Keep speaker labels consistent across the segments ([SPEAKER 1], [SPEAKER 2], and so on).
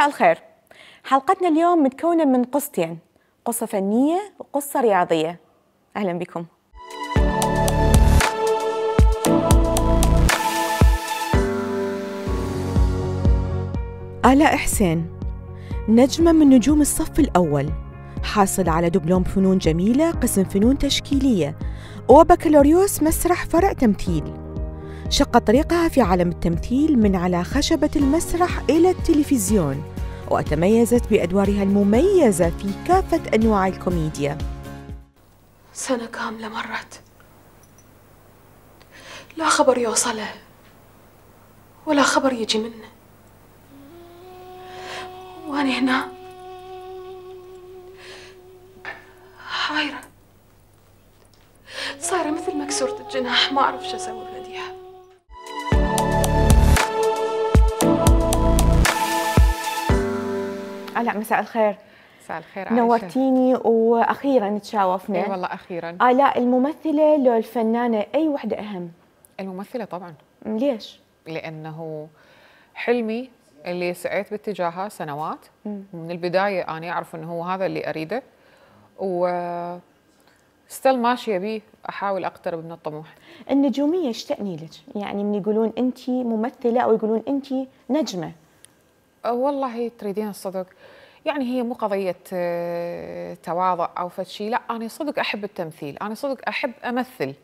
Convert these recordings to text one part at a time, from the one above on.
[SPEAKER 1] مساء الخير حلقتنا اليوم متكونة من قصتين قصة فنية وقصة رياضية أهلا بكم آلاء حسين نجمة من نجوم الصف الأول حاصل على دبلوم فنون جميلة قسم فنون تشكيلية وبكالوريوس مسرح فرع تمثيل شق طريقها في عالم التمثيل من على خشبة المسرح إلى التلفزيون وتميزت بأدوارها المميزة في كافة أنواع الكوميديا
[SPEAKER 2] سنة كاملة مرت لا خبر يوصله ولا خبر يجي منه وأنا هنا حايرة صايرة مثل مكسورة الجناح ما أعرف شو أسوي
[SPEAKER 1] هلا آه، مساء الخير مساء الخير عائشة. نورتيني واخيرا تشاوفنا اي والله اخيرا الاء آه، الممثله لو الفنانه اي وحده اهم الممثله طبعا ليش
[SPEAKER 2] لانه حلمي اللي سعيت باتجاهه سنوات م. من البدايه انا اعرف انه هو هذا اللي اريده و ستيل ماشيه بيه احاول اقترب من الطموح
[SPEAKER 1] النجوميه ايش لك يعني من يقولون انت ممثله او يقولون انت نجمه
[SPEAKER 2] أه، والله تريدين الصدق يعني هي مو قضية آه، تواضع أو فتشي لا أنا صدق أحب التمثيل أنا صدق أحب أمثل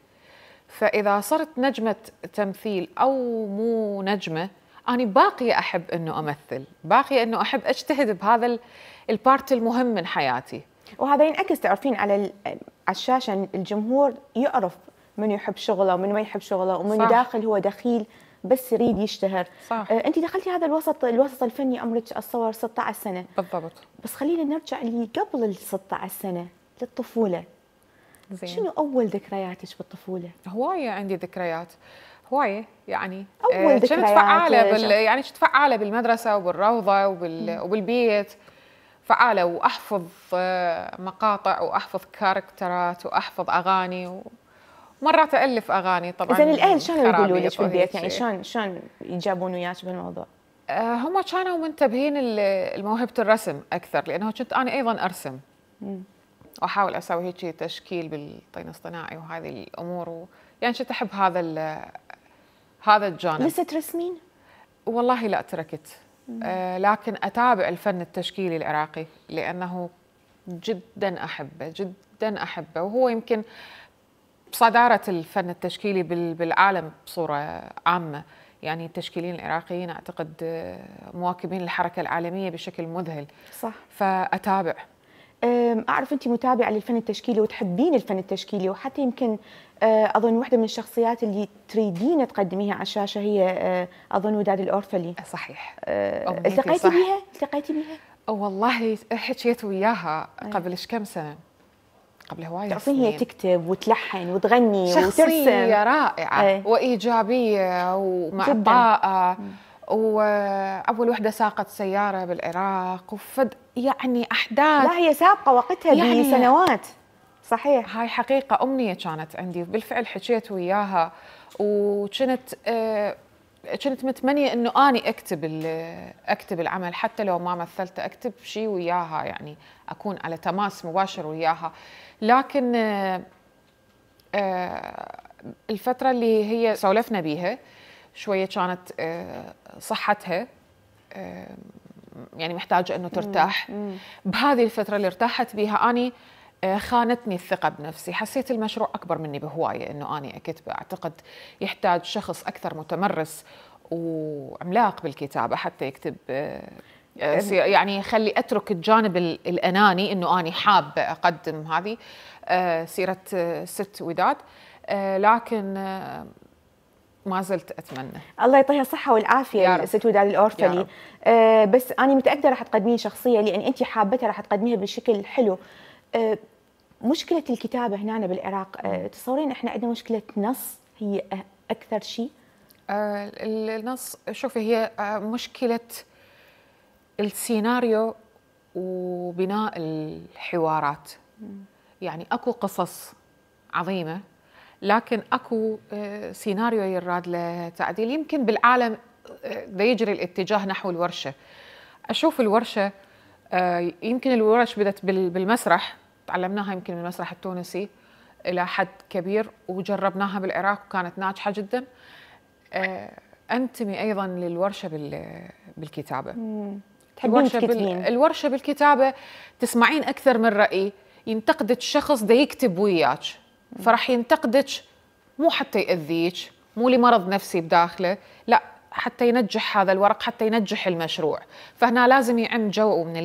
[SPEAKER 2] فإذا صرت نجمة تمثيل أو مو نجمة أنا باقية أحب أنه أمثل
[SPEAKER 1] باقية أنه أحب أجتهد بهذا البارت المهم من حياتي وهذا ينعكس تعرفين على الشاشة الجمهور يعرف من يحب شغله ومن ما يحب شغله ومن صح. داخل هو دخيل بس يريد يشتهر صح. آه، انت دخلتي هذا الوسط الوسط الفني عمرك اتصور 16 سنه بالضبط بس خلينا نرجع لي قبل ال 16 سنه للطفوله زين. شنو اول ذكرياتك بالطفوله هوايه عندي ذكريات
[SPEAKER 2] هوايه يعني اول آه، ذكريات كنت فعاله بال... يعني كنت فعاله بالمدرسه وبالروضه وبال... وبالبيت فعاله واحفظ آه، مقاطع واحفظ كاركترات واحفظ اغاني و... مرات الف اغاني طبعا اذا الاهل شلون يقولوا لك في البيت يعني شلون
[SPEAKER 1] شلون يجابون وياك بالموضوع؟ آه، هم كانوا منتبهين
[SPEAKER 2] لموهبه الرسم اكثر لانه كنت انا ايضا ارسم واحاول اسوي هيك تشكيل بالطين الصناعي وهذه الامور و... يعني كنت احب هذا هذا الجانب لسه ترسمين؟ والله لا تركت آه لكن اتابع الفن التشكيلي العراقي لانه جدا احبه جدا احبه وهو يمكن بصدارة الفن التشكيلي بالعالم بصورة عامة يعني التشكيليين العراقيين أعتقد آه، مواكبين الحركة
[SPEAKER 1] العالمية بشكل مذهل صح فأتابع أعرف أنت متابعة للفن التشكيلي وتحبين الفن التشكيلي وحتى يمكن آه، أظن واحدة من الشخصيات اللي تريدين تقدميها على الشاشة هي آه، أظن وداد الأورفلي صحيح التقيتي بها؟ التقيتي بها؟ والله حكيت وياها أيوة. قبل كم سنة قبل هواي تعرفين هي يعني تكتب وتلحن وتغني شخصية وترسم
[SPEAKER 2] رائعة ايه؟ وإيجابية ومعطاءة واول وحده ساقت سياره بالعراق وفد يعني احداث لا هي
[SPEAKER 1] سابقه وقتها يعني بسنوات
[SPEAKER 2] صحيح هاي حقيقه امنيه كانت عندي وبالفعل حكيت وياها وكنت آه، كنت متمنيه انه اني اكتب اكتب العمل حتى لو ما مثلت اكتب شيء وياها يعني اكون على تماس مباشر وياها لكن آه، آه، الفتره اللي هي سولفنا بيها شويه كانت آه، صحتها يعني محتاجه انه ترتاح بهذه الفتره اللي ارتاحت بيها اني آه، خانتني الثقة بنفسي حسيت المشروع أكبر مني بهواية أنه أني أكتبه أعتقد يحتاج شخص أكثر متمرس وعملاق بالكتابة حتى يكتب آه، آه، يعني خلي اترك الجانب الاناني انه اني حابه اقدم هذه سيره ست وداد لكن ما زلت اتمنى
[SPEAKER 1] الله يعطيها الصحه والعافيه ست وداد الاورفلي بس انا متاكده راح تقدمين شخصيه لان انت حابتها راح تقدميها بشكل حلو مشكله الكتابه هنا بالعراق آه، تصورين احنا عندنا مشكله نص هي آه، اكثر شيء آه، النص شوفي هي مشكله
[SPEAKER 2] السيناريو وبناء الحوارات يعني اكو قصص عظيمه لكن اكو سيناريو يراد له تعديل يمكن بالعالم ده يجري الاتجاه نحو الورشه اشوف الورشه يمكن الورش بدت بالمسرح تعلمناها يمكن من المسرح التونسي الى حد كبير وجربناها بالعراق وكانت ناجحه جدا آه، انتمي ايضا للورشه بالكتابه تحبين تكتبين الورشه بالكتابه تسمعين اكثر من راي ينتقدك شخص دا يكتب وياك فراح ينتقدك مو حتى ياذيك مو لمرض نفسي بداخله لا حتى ينجح هذا الورق حتى ينجح المشروع فهنا
[SPEAKER 1] لازم يعم جو من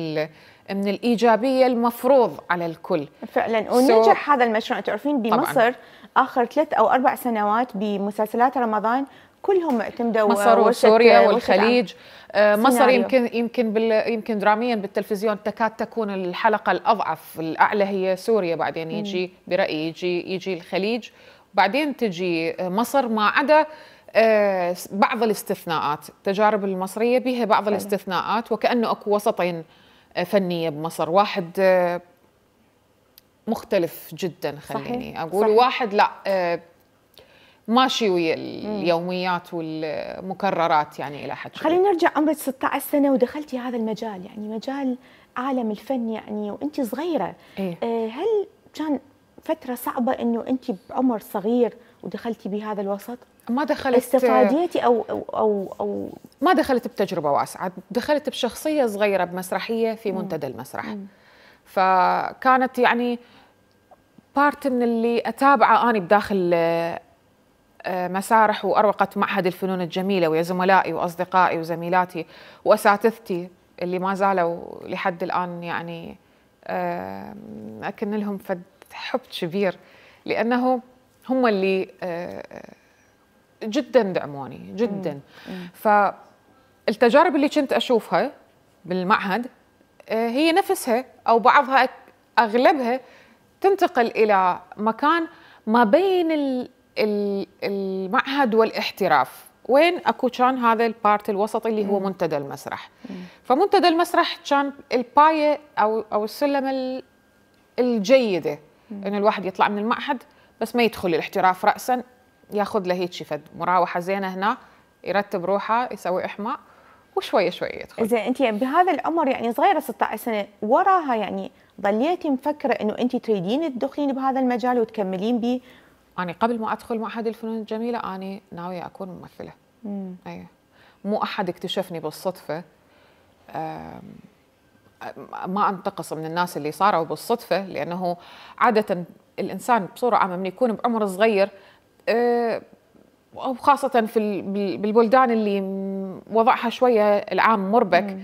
[SPEAKER 1] من الايجابيه المفروض على الكل فعلا ونجح so هذا المشروع تعرفين بمصر طبعاً. اخر ثلاث او اربع سنوات بمسلسلات رمضان كلهم اعتمدوا مصر وسوريا والخليج آه، مصر يمكن يمكن
[SPEAKER 2] بال يمكن دراميا بالتلفزيون تكاد تكون الحلقه الاضعف الاعلى هي سوريا بعدين يجي برايي يجي يجي الخليج بعدين تجي مصر ما عدا آه، بعض الاستثناءات التجارب المصريه بها بعض الاستثناءات وكانه اكو وسطين فنيه بمصر واحد آه، مختلف جدا خليني صحيح. اقول صحيح. واحد لا آه، ماشي ويا اليوميات والمكررات يعني الى حد خلينا
[SPEAKER 1] نرجع عمرك 16 سنه ودخلتي هذا المجال يعني مجال عالم الفن يعني وانت صغيره إيه؟ آه، هل كان فتره صعبه انه انت بعمر صغير ودخلتي بهذا الوسط ما دخلت استفاديتي
[SPEAKER 2] او او او, أو ما دخلت بتجربه واسعه دخلت بشخصيه صغيره بمسرحيه في منتدى المسرح مم. فكانت يعني بارت من اللي اتابعه اني بداخل آه، مسارح واروقه معهد الفنون الجميله ويا زملائي واصدقائي وزميلاتي واساتذتي اللي ما زالوا لحد الان يعني اكن لهم فد حب كبير لانه هم اللي آه، آه، جدا دعموني جدا فالتجارب اللي كنت اشوفها بالمعهد آه، هي نفسها او بعضها اغلبها تنتقل الى مكان ما بين المعهد والاحتراف وين اكو كان هذا البارت الوسطي اللي هو منتدى المسرح فمنتدى المسرح كان البايه او او السلم الجيده انه الواحد يطلع من المعهد بس ما يدخل الاحتراف راسا ياخذ له هيك فد مراوحه زينه هنا يرتب روحه يسوي احماء وشوي شوي يدخل
[SPEAKER 1] زين انت بهذا العمر يعني صغيره 16 سنه وراها يعني ظليتي مفكره انه انت تريدين تدخلين بهذا المجال وتكملين به انا قبل ما ادخل معهد الفنون الجميله انا
[SPEAKER 2] ناويه اكون ممثله امم ايوه مو احد اكتشفني بالصدفه ما انتقص من الناس اللي صاروا بالصدفه لانه عاده الانسان بصوره عامه من يكون بعمر صغير آه، وخاصة في بالبلدان اللي وضعها شوية العام مربك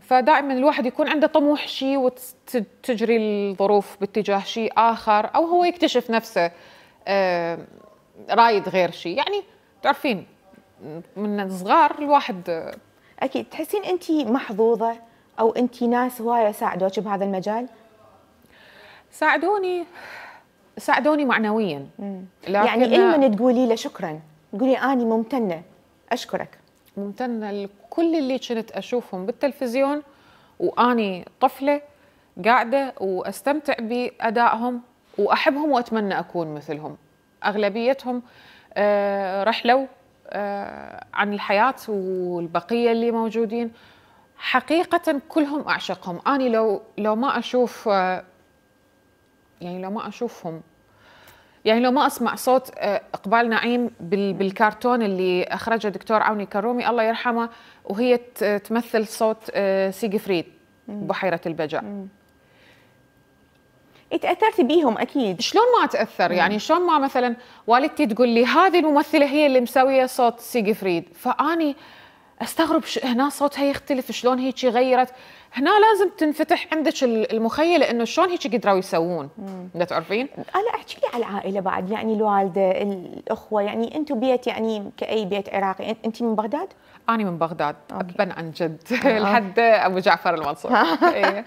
[SPEAKER 2] فدائما الواحد يكون عنده طموح شيء وتجري الظروف باتجاه شيء آخر أو هو يكتشف نفسه آه، رايد غير شيء يعني
[SPEAKER 1] تعرفين من الصغار الواحد آه، أكيد تحسين أنت محظوظة او انت ناس هوايه ساعدوك بهذا المجال ساعدوني ساعدوني معنويا لكن يعني إن إيه من تقولي له شكرا تقولي اني
[SPEAKER 2] ممتنه اشكرك ممتنه لكل اللي كنت اشوفهم بالتلفزيون واني طفله قاعده واستمتع بادائهم واحبهم واتمنى اكون مثلهم اغلبيتهم آه، رحلوا آه، عن الحياه والبقيه اللي موجودين حقيقة كلهم أعشقهم أنا لو لو ما أشوف آه، يعني لو ما أشوفهم يعني لو ما أسمع صوت آه، إقبال نعيم بالكرتون اللي أخرجه دكتور عوني كرومي الله يرحمه وهي تمثل صوت آه، سيجفريد بحيرة البجع
[SPEAKER 1] اتأثرت بيهم
[SPEAKER 2] أكيد شلون ما أتأثر يعني شلون ما مثلا والدتي تقول لي هذه الممثلة هي اللي مسوية صوت سيجفريد فأني استغرب ش... هنا صوتها يختلف شلون هيك غيرت هنا لازم تنفتح عندك المخيله انه شلون هيك قدروا يسوون ما
[SPEAKER 1] تعرفين انا احكي لي على العائله بعد يعني الوالده الاخوه يعني انتم بيت يعني كاي بيت عراقي انت من بغداد أنا من بغداد أبا عن جد لحد أبو جعفر المنصور إيه.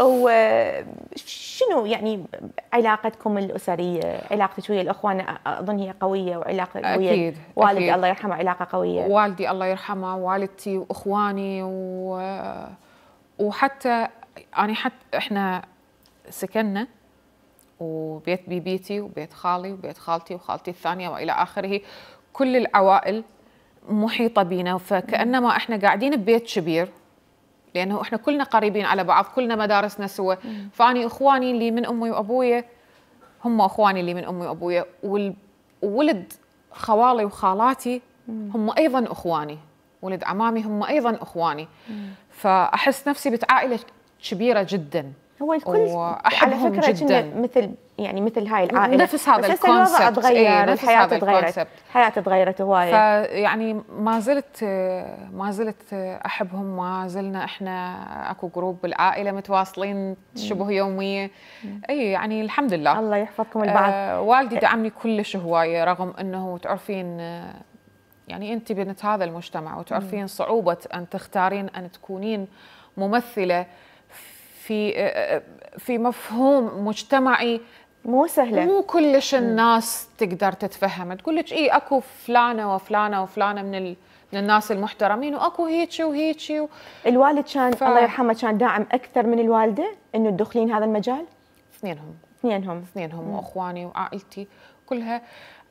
[SPEAKER 1] وشنو يعني علاقتكم الأسرية علاقتك ويا الأخوان أظن هي قوية وعلاقة ويا أكيد والدي أكيد. الله يرحمه علاقة قوية والدي الله يرحمه والدتي وإخواني و...
[SPEAKER 2] وحتى أنا حتى إحنا سكننا وبيت بيبيتي وبيت خالي وبيت خالتي وخالتي الثانية وإلى آخره كل العوائل محيطه بينا فكانما احنا قاعدين ببيت كبير لانه احنا كلنا قريبين على بعض كلنا مدارسنا سوا فاني اخواني اللي من امي وابويا هم اخواني اللي من امي وابويا وولد خوالي وخالاتي هم ايضا اخواني ولد عمامي هم ايضا اخواني فاحس نفسي بتعائله كبيره جدا
[SPEAKER 1] هو الكل على فكره جداً. مثل يعني مثل هاي العائله نفس هذا الكونسبت الوضع تغير إيه، الحياه تغيرت الحياه تغيرت هوايه
[SPEAKER 2] فيعني ما زلت ما زلت احبهم ما زلنا احنا اكو جروب بالعائله متواصلين شبه يوميه اي يعني الحمد لله الله يحفظكم البعض آه والدي إيه. دعمني كلش هوايه رغم انه تعرفين يعني انت بنت هذا المجتمع وتعرفين صعوبه ان تختارين ان تكونين ممثله في آه، آه، في مفهوم مجتمعي مو سهله مو كلش الناس تقدر تتفهم تقول لك اي اكو فلانه وفلانه
[SPEAKER 1] وفلانه من ال... من الناس المحترمين واكو هيجي وهيجي و... الوالد كان ف... الله يرحمه كان داعم اكثر من الوالده انه تدخلين هذا المجال اثنينهم اثنينهم
[SPEAKER 2] اثنينهم واخواني وعائلتي كلها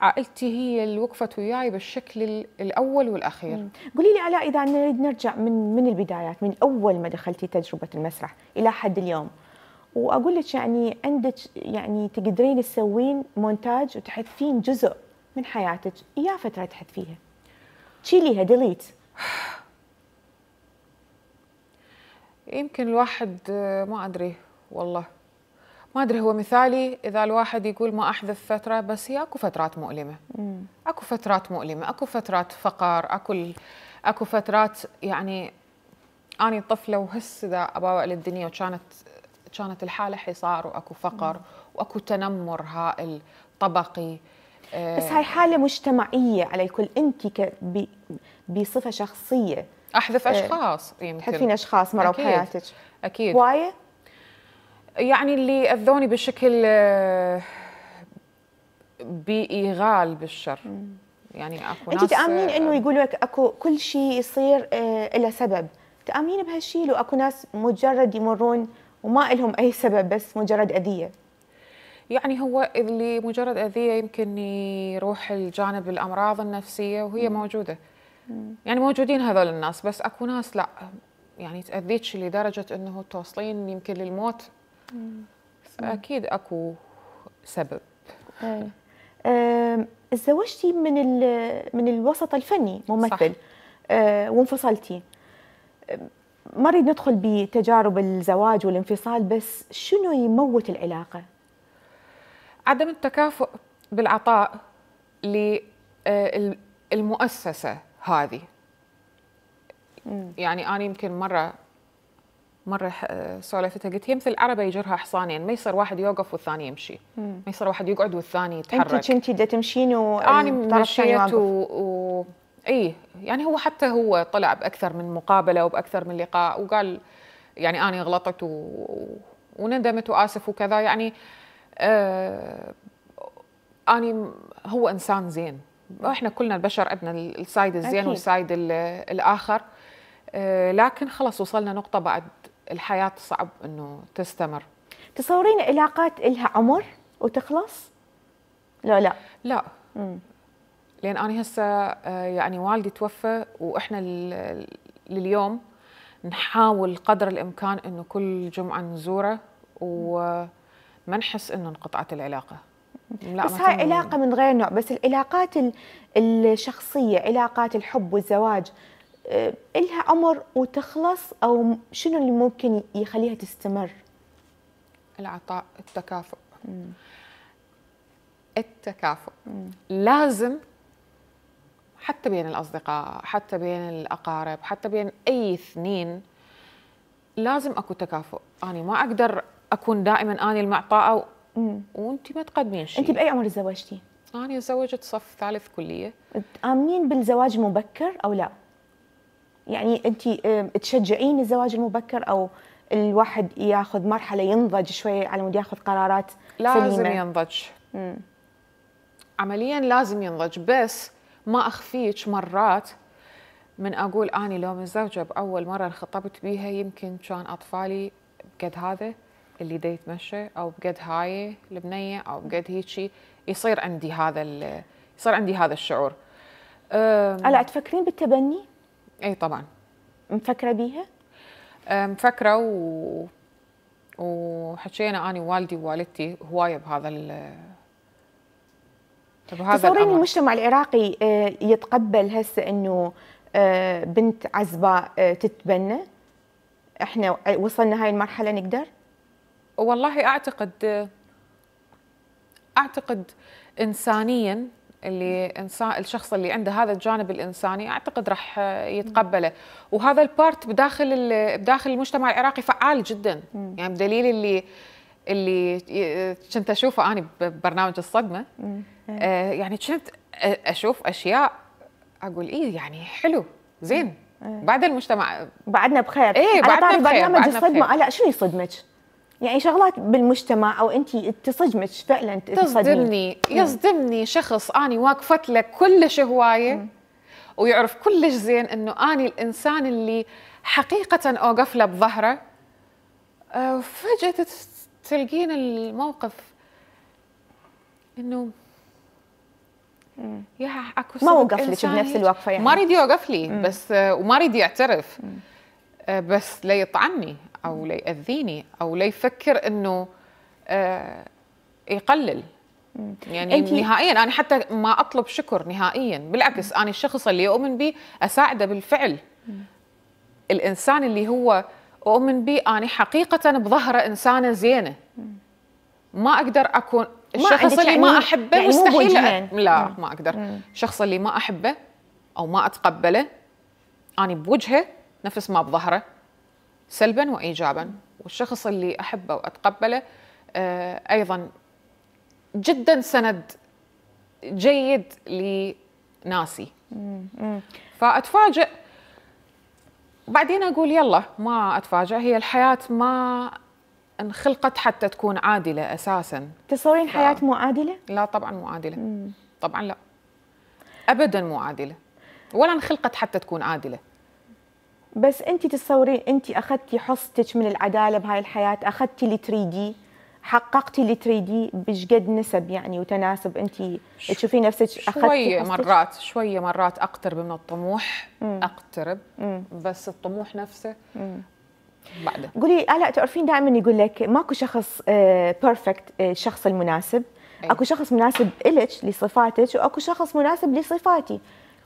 [SPEAKER 2] عائلتي هي اللي وقفت وياي بالشكل
[SPEAKER 1] الاول والاخير قولي لي علاء اذا نريد نرجع من من البدايات من اول ما دخلتي تجربه المسرح الى حد اليوم واقول لك يعني عندك يعني تقدرين تسوين مونتاج وتحذفين جزء من حياتك يا فتره تحذفيها تشيليها ديليت
[SPEAKER 2] يمكن الواحد آه، ما ادري والله ما ادري هو مثالي اذا الواحد يقول ما احذف فتره بس هي اكو فترات مؤلمه مم. اكو فترات مؤلمه اكو فترات فقر اكو اكو فترات يعني اني طفله وهسه اذا اباوع للدنيا وكانت كانت الحاله حصار واكو فقر مم. واكو تنمر
[SPEAKER 1] هائل طبقي آه، بس هاي حالة مجتمعية على الكل أنت بصفة شخصية
[SPEAKER 2] أحذف آه، أشخاص يمكن تحذفين أشخاص مروا بحياتك أكيد هواية يعني اللي اذوني بشكل آه، بايغال بالشر يعني اكو انت آه، تامنين انه آه،
[SPEAKER 1] يقولوا لك اكو كل شيء يصير له سبب تامنين بهالشيء لو اكو ناس مجرد يمرون وما لهم اي سبب بس مجرد اذيه يعني
[SPEAKER 2] هو اللي مجرد اذيه يمكن يروح الجانب الامراض النفسيه وهي م. موجوده م. يعني موجودين هذول الناس بس اكو ناس لا يعني تاذيك لدرجه انه توصلين يمكن للموت اكيد اكو سبب تزوجتي
[SPEAKER 1] إيه. آه تزوجتي من من الوسط الفني ممثل آه وانفصلتي ما نريد ندخل بتجارب الزواج والانفصال بس شنو يموت العلاقه
[SPEAKER 2] عدم التكافؤ بالعطاء للمؤسسه آه، هذه يعني انا يمكن مره مرة آه، سولفتها قلت هي مثل عربة يجرها حصانين ما يصير واحد يوقف والثاني يمشي ما يصير واحد يقعد والثاني يتحرك انت
[SPEAKER 1] كنتي دا تمشين آه، انا مشيت و... و...
[SPEAKER 2] اي يعني هو حتى هو طلع باكثر من مقابله وباكثر من لقاء وقال يعني انا غلطت و... وندمت واسف وكذا يعني آه اني هو انسان زين احنا كلنا البشر عندنا السايد الزين والسايد الاخر آه، لكن خلص وصلنا نقطه بعد الحياه صعب انه تستمر تصورين علاقات لها عمر وتخلص؟ لا لا لا مم. لان انا هسه آه، يعني والدي توفى واحنا لليوم نحاول قدر الامكان انه كل جمعه نزوره وما نحس انه انقطعت العلاقه
[SPEAKER 1] لا بس هاي علاقة من غير نوع بس العلاقات الشخصية علاقات الحب والزواج آه، إلها عمر وتخلص أو شنو اللي ممكن يخليها تستمر؟ العطاء التكافؤ مم.
[SPEAKER 2] التكافؤ مم. لازم حتى بين الأصدقاء حتى بين الأقارب حتى بين أي اثنين لازم أكو تكافؤ أنا ما أقدر أكون دائما أنا المعطاءة و... وأنت
[SPEAKER 1] ما تقدمين شيء أنت بأي عمر تزوجتي؟
[SPEAKER 2] أنا تزوجت صف ثالث كلية
[SPEAKER 1] آمنين بالزواج مبكر أو لا؟ يعني انت تشجعين الزواج المبكر او الواحد ياخذ مرحله ينضج شوي على مود ياخذ قرارات لازم سليمة. ينضج مم. عمليا لازم ينضج بس ما اخفيك
[SPEAKER 2] مرات من اقول اني لو متزوجه باول مره خطبت بيها يمكن كان اطفالي بقد هذا اللي ديت يتمشى او بقد هاي البنيه او بقد هيجي يصير عندي هذا يصير عندي هذا الشعور ألا تفكرين بالتبني؟ اي طبعا مفكره بيها آه، مفكره و وحكينا انا ووالدي ووالدتي هوايه بهذا ال بهذا تصورين
[SPEAKER 1] المجتمع العراقي آه، يتقبل هسه انه آه، بنت عزباء تتبنى احنا وصلنا هاي المرحله نقدر
[SPEAKER 2] والله اعتقد اعتقد انسانيا اللي انسان الشخص اللي عنده هذا الجانب الانساني اعتقد راح يتقبله وهذا البارت بداخل بداخل المجتمع العراقي فعال جدا يعني بدليل اللي اللي كنت اشوفه انا ببرنامج الصدمه إيه. آه، يعني كنت اشوف اشياء اقول ايه يعني حلو زين إيه. بعد المجتمع بعدنا بخير ايه بعدنا بخير برنامج الصدمه لا
[SPEAKER 1] شنو يصدمك؟ يعني شغلات بالمجتمع او انت تصدمك فعلا تصدمني يصدمني شخص اني واقفت لك كلش هوايه
[SPEAKER 2] ويعرف كلش زين انه اني الانسان اللي حقيقه اوقف له بظهره آه، فجاه تلقين الموقف انه يا اكو ما وقف لك بنفس الوقفه يعني ما اريد يوقف لي بس آه، وما اريد يعترف آه، بس لا يطعني او ليأذيني او ليفكر انه آه يقلل يعني أنت... نهائيا انا حتى ما اطلب شكر نهائيا بالعكس انا الشخص اللي اؤمن به اساعده بالفعل الانسان اللي هو اؤمن به انا حقيقه بظهره انسانه زينه ما اقدر اكون الشخص يعني اللي ما احبه يعني مستحيل لا, لا ما اقدر الشخص اللي ما احبه او ما اتقبله انا بوجهه نفس ما بظهره سلبا وايجابا والشخص اللي احبه واتقبله آه، ايضا جدا سند جيد لناسي فاتفاجئ بعدين اقول يلا ما اتفاجئ هي الحياه ما انخلقت حتى تكون عادله اساسا تصورين حياه مو عادله لا طبعا مو عادله طبعا لا ابدا مو عادله
[SPEAKER 1] ولا انخلقت
[SPEAKER 2] حتى تكون عادله
[SPEAKER 1] بس انت تتصورين انت اخذتي حصتك من العداله بهاي الحياه اخذتي اللي تريديه حققتي اللي تريديه بشقد نسب يعني وتناسب انت تشوفي نفسك اخذتي شويه مرات
[SPEAKER 2] شويه مرات اقترب من الطموح مم. اقترب مم. بس الطموح نفسه
[SPEAKER 1] مم. بعده قولي الا تعرفين دائما يقول لك ماكو شخص بيرفكت آه، الشخص آه، المناسب أي. اكو شخص مناسب إلك لصفاتك واكو شخص مناسب لصفاتي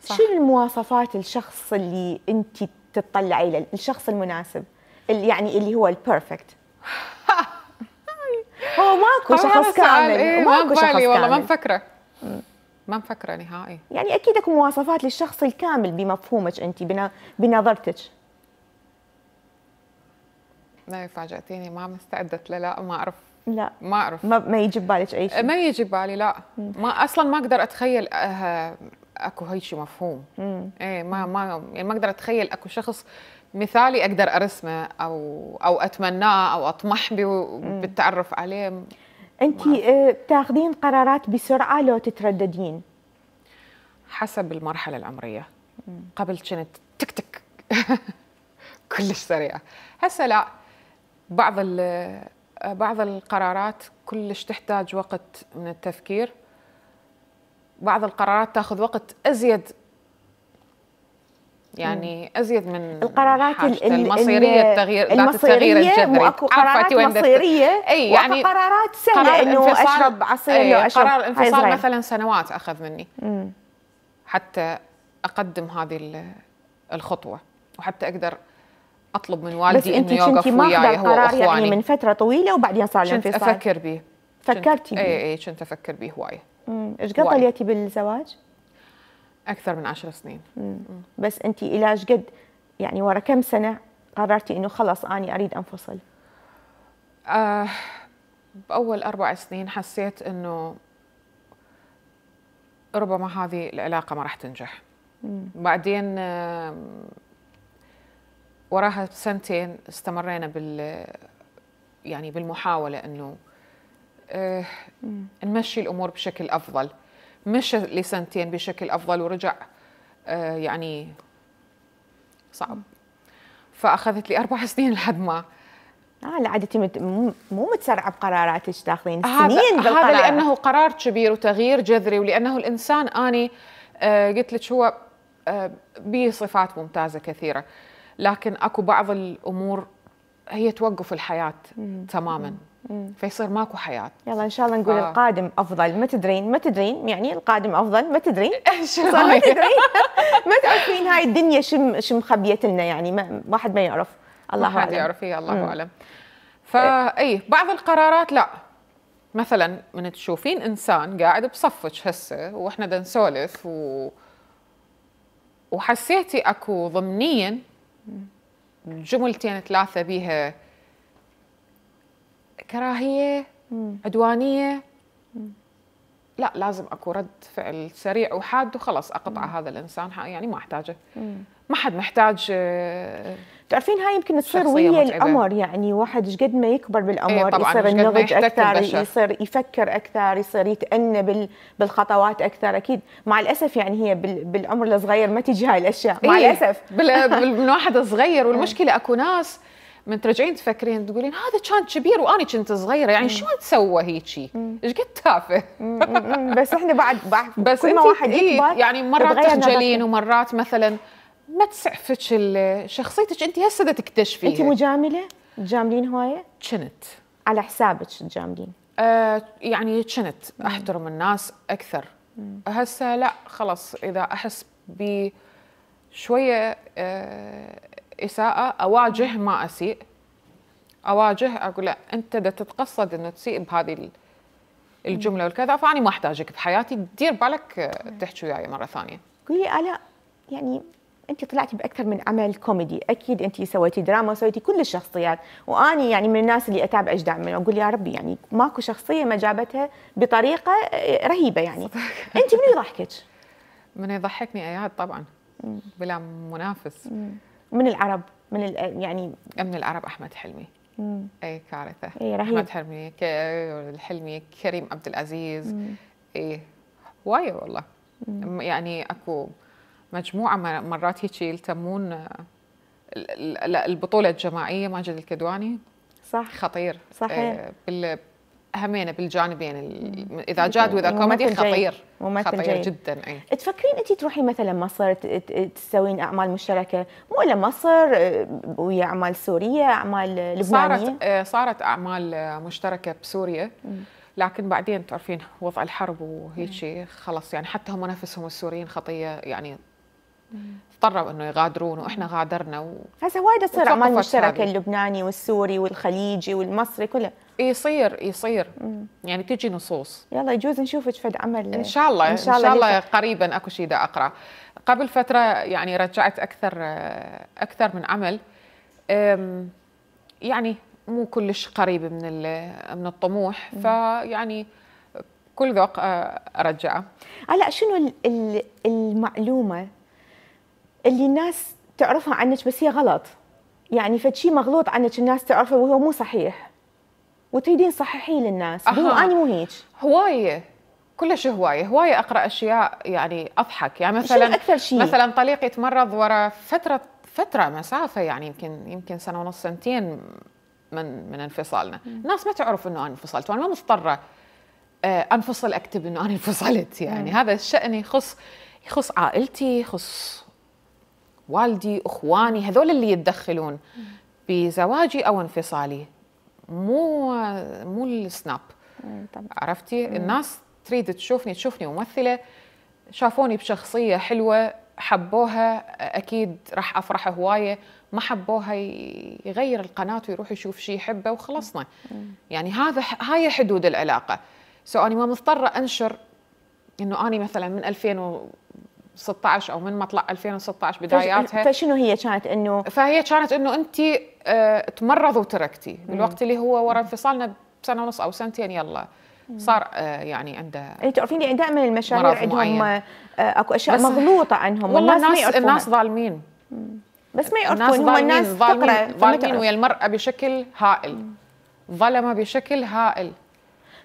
[SPEAKER 1] صح. شنو المواصفات الشخص اللي انت تطلعي للشخص المناسب اللي يعني اللي هو البيرفكت هو ماكو شخص كامل إيه؟ ماكو شخص كامل والله ما مفكره ما مفكره نهائي يعني اكيد اكو مواصفات للشخص الكامل بمفهومك انت بنظرتك
[SPEAKER 2] لا فاجأتيني ما مستعده لا ما اعرف
[SPEAKER 1] لا ما اعرف ما, ما يجي ببالك اي شيء
[SPEAKER 2] ما يجي ببالي لا ما اصلا ما اقدر اتخيل آه، اكو شيء مفهوم مم. ايه ما ما يعني ما اقدر اتخيل اكو شخص مثالي اقدر ارسمه او
[SPEAKER 1] او اتمناه او اطمح بالتعرف عليه انت آه، بتاخذين قرارات بسرعه لو تترددين
[SPEAKER 2] حسب المرحله العمريه
[SPEAKER 1] مم. قبل كنت تك تك
[SPEAKER 2] كلش سريعه هسه لا بعض بعض القرارات كلش تحتاج وقت من التفكير بعض القرارات تاخذ وقت ازيد يعني ازيد من القرارات المصيريه التغيير ذات التغيير الجذري واكو قرارات مصيريه اي يعني قرارات سهله قرار انه اشرب عصير أي اشرب قرار الانفصال مثلا سنوات اخذ مني مم. حتى اقدم هذه الخطوه وحتى اقدر اطلب من والدي انه يوقف وياي هو قرار يعني من
[SPEAKER 1] فتره طويله وبعدين صار الانفصال إيه، إيه، كنت افكر به فكرتي به اي
[SPEAKER 2] اي كنت افكر به هوايه ايش قد ضليتي
[SPEAKER 1] بالزواج؟
[SPEAKER 2] اكثر من عشر سنين
[SPEAKER 1] مم. بس انت الى ايش قد يعني ورا كم سنه قررتي انه خلص اني اريد انفصل؟
[SPEAKER 2] آه باول اربع سنين حسيت انه ربما هذه العلاقه ما راح تنجح مم. بعدين آه وراها بسنتين استمرينا بال يعني بالمحاوله انه آه، نمشي الامور بشكل افضل مشى لسنتين بشكل افضل ورجع آه،
[SPEAKER 1] يعني صعب فاخذت لي اربع سنين لحد ما اه لا عادتي مو متسرعة بقراراتك تاخذين سنين هذا, هذا لأنه
[SPEAKER 2] قرار كبير وتغيير جذري ولأنه الإنسان أني آه قلت لك هو آه به صفات ممتازة كثيرة لكن أكو بعض الأمور
[SPEAKER 1] هي توقف الحياة مم. تماما مم. فيصير ماكو حياه يلا ان شاء الله نقول آه. القادم افضل ما تدرين ما تدرين يعني القادم افضل ما تدرين صح ما تدرين ما تعرفين هاي الدنيا شم شم مخبيت لنا يعني ما واحد ما يعرف الله اعلم يعرف هي الله اعلم فاي بعض القرارات لا مثلا من تشوفين
[SPEAKER 2] انسان قاعد بصفك هسه واحنا دا نسولف و... وحسيتي اكو ضمنيا جملتين ثلاثه بيها كراهيه مم. عدوانيه مم. لا لازم اكو رد فعل سريع وحاد وخلص اقطع مم. هذا الانسان يعني ما احتاجه ما حد محتاج آه، تعرفين هاي يمكن تصير ويا الامر
[SPEAKER 1] يعني واحد ايش قد ما يكبر بالامر إيه يصير النضج اكثر يصير يفكر اكثر يصير يتأنى بالخطوات اكثر اكيد مع الاسف يعني هي بالامر الصغير ما تجي هاي الاشياء مع إيه الاسف من واحد صغير والمشكله اكو ناس من ترجعين
[SPEAKER 2] تفكرين تقولين هذا كان كبير واني كنت صغيره يعني شلون تسوى هيجي؟ ايش قد تافه؟
[SPEAKER 1] بس احنا بعد بعد بس كل ما واحد يكبر إيه، يعني مرات تخجلين
[SPEAKER 2] ومرات مثلا ما تسعفك شخصيتك انت هسه تكتشفي انت
[SPEAKER 1] مجامله؟ تجاملين هوايه؟ كنت على حسابك تجاملين؟
[SPEAKER 2] آه يعني كنت احترم الناس اكثر هسه لا خلاص اذا احس ب شويه آه إساءة أواجه ما أسيء أواجه أقول لا أنت دا تتقصد أنه تسيء بهذه الجملة والكذا فأنا ما أحتاجك بحياتي دير بالك آه، تحكي وياي مرة ثانية
[SPEAKER 1] قولي آلاء يعني انت طلعتي باكثر من عمل كوميدي اكيد انت سويتي دراما وسويتي كل الشخصيات واني يعني من الناس اللي اتابع ايش دعم اقول يا ربي يعني ماكو شخصيه ما جابتها بطريقه آه، رهيبه يعني انت من يضحكك من يضحكني اياد طبعا
[SPEAKER 2] بلا منافس من العرب من يعني من العرب احمد حلمي مم. اي كارثه اي رهيب احمد حلمي الحلمي كريم عبد العزيز اي هوايه والله مم. يعني اكو مجموعه مرات هيك يلتمون آه، البطوله الجماعيه ماجد الكدواني صح خطير صحيح آه، بال همينه بالجانبين اذا جاد واذا كوميدي خطير ممثل خطير جدا
[SPEAKER 1] اي تفكرين انت تروحين مثلا مصر تسوين اعمال مشتركه مو الا مصر آه، ويا اعمال سوريه اعمال لبنانيه صارت
[SPEAKER 2] آه، صارت اعمال آه، مشتركه بسوريا لكن بعدين تعرفين وضع الحرب وهيك شيء خلص يعني حتى هم نفسهم السوريين خطيه يعني اضطروا انه يغادرون واحنا غادرنا و... هسه وايد تصير اعمال مشتركه
[SPEAKER 1] اللبناني والسوري والخليجي والمصري كله يصير يصير مم. يعني تجي نصوص يلا يجوز نشوفك في عمل ان شاء الله ان شاء الله, إن شاء الله
[SPEAKER 2] قريبا اكو شيء دا اقرا قبل فتره يعني رجعت اكثر اكثر من عمل يعني مو كلش قريب من من الطموح فيعني كل ذوق ارجعه
[SPEAKER 1] هلا شنو المعلومه اللي الناس تعرفها عنك بس هي غلط يعني فشي شيء مغلوط عنك الناس تعرفه وهو مو صحيح وتريدين تصححين للناس أه. هو انا مو هيك
[SPEAKER 2] هوايه كلش هوايه هوايه اقرا اشياء يعني اضحك يعني مثلا اكثر شيء مثلا طليقي تمرض ورا فتره فتره مسافه يعني يمكن يمكن سنه ونص سنتين من من انفصالنا الناس ما تعرف انه انا انفصلت وانا ما مضطره آه، انفصل اكتب انه انا انفصلت يعني مم. هذا الشان يخص يخص عائلتي يخص والدي اخواني هذول اللي يتدخلون بزواجي او انفصالي مو مو السناب طبعا. عرفتي الناس تريد تشوفني تشوفني ممثله شافوني بشخصيه حلوه حبوها اكيد راح افرح هوايه ما حبوها يغير القناه ويروح يشوف شيء يحبه وخلصنا يعني هذا هاي حدود العلاقه سو انا ما مضطره انشر انه اني مثلا من 2000 16 او من مطلع 2016 بداياتها فشنو هي كانت انه فهي كانت انه انت اه تمرض
[SPEAKER 1] وتركتي بالوقت
[SPEAKER 2] اللي هو ورا انفصالنا بسنه ونص او سنتين يلا صار اه يعني عنده
[SPEAKER 1] انت إيه، تعرفين دائما المشاهير عندهم اه اكو اشياء مغلوطه عنهم والله الناس الناس
[SPEAKER 2] ظالمين بس ما يعرفون ظالمين الناس ظالمين ظالمين ويا المراه بشكل
[SPEAKER 1] هائل ظلمه بشكل هائل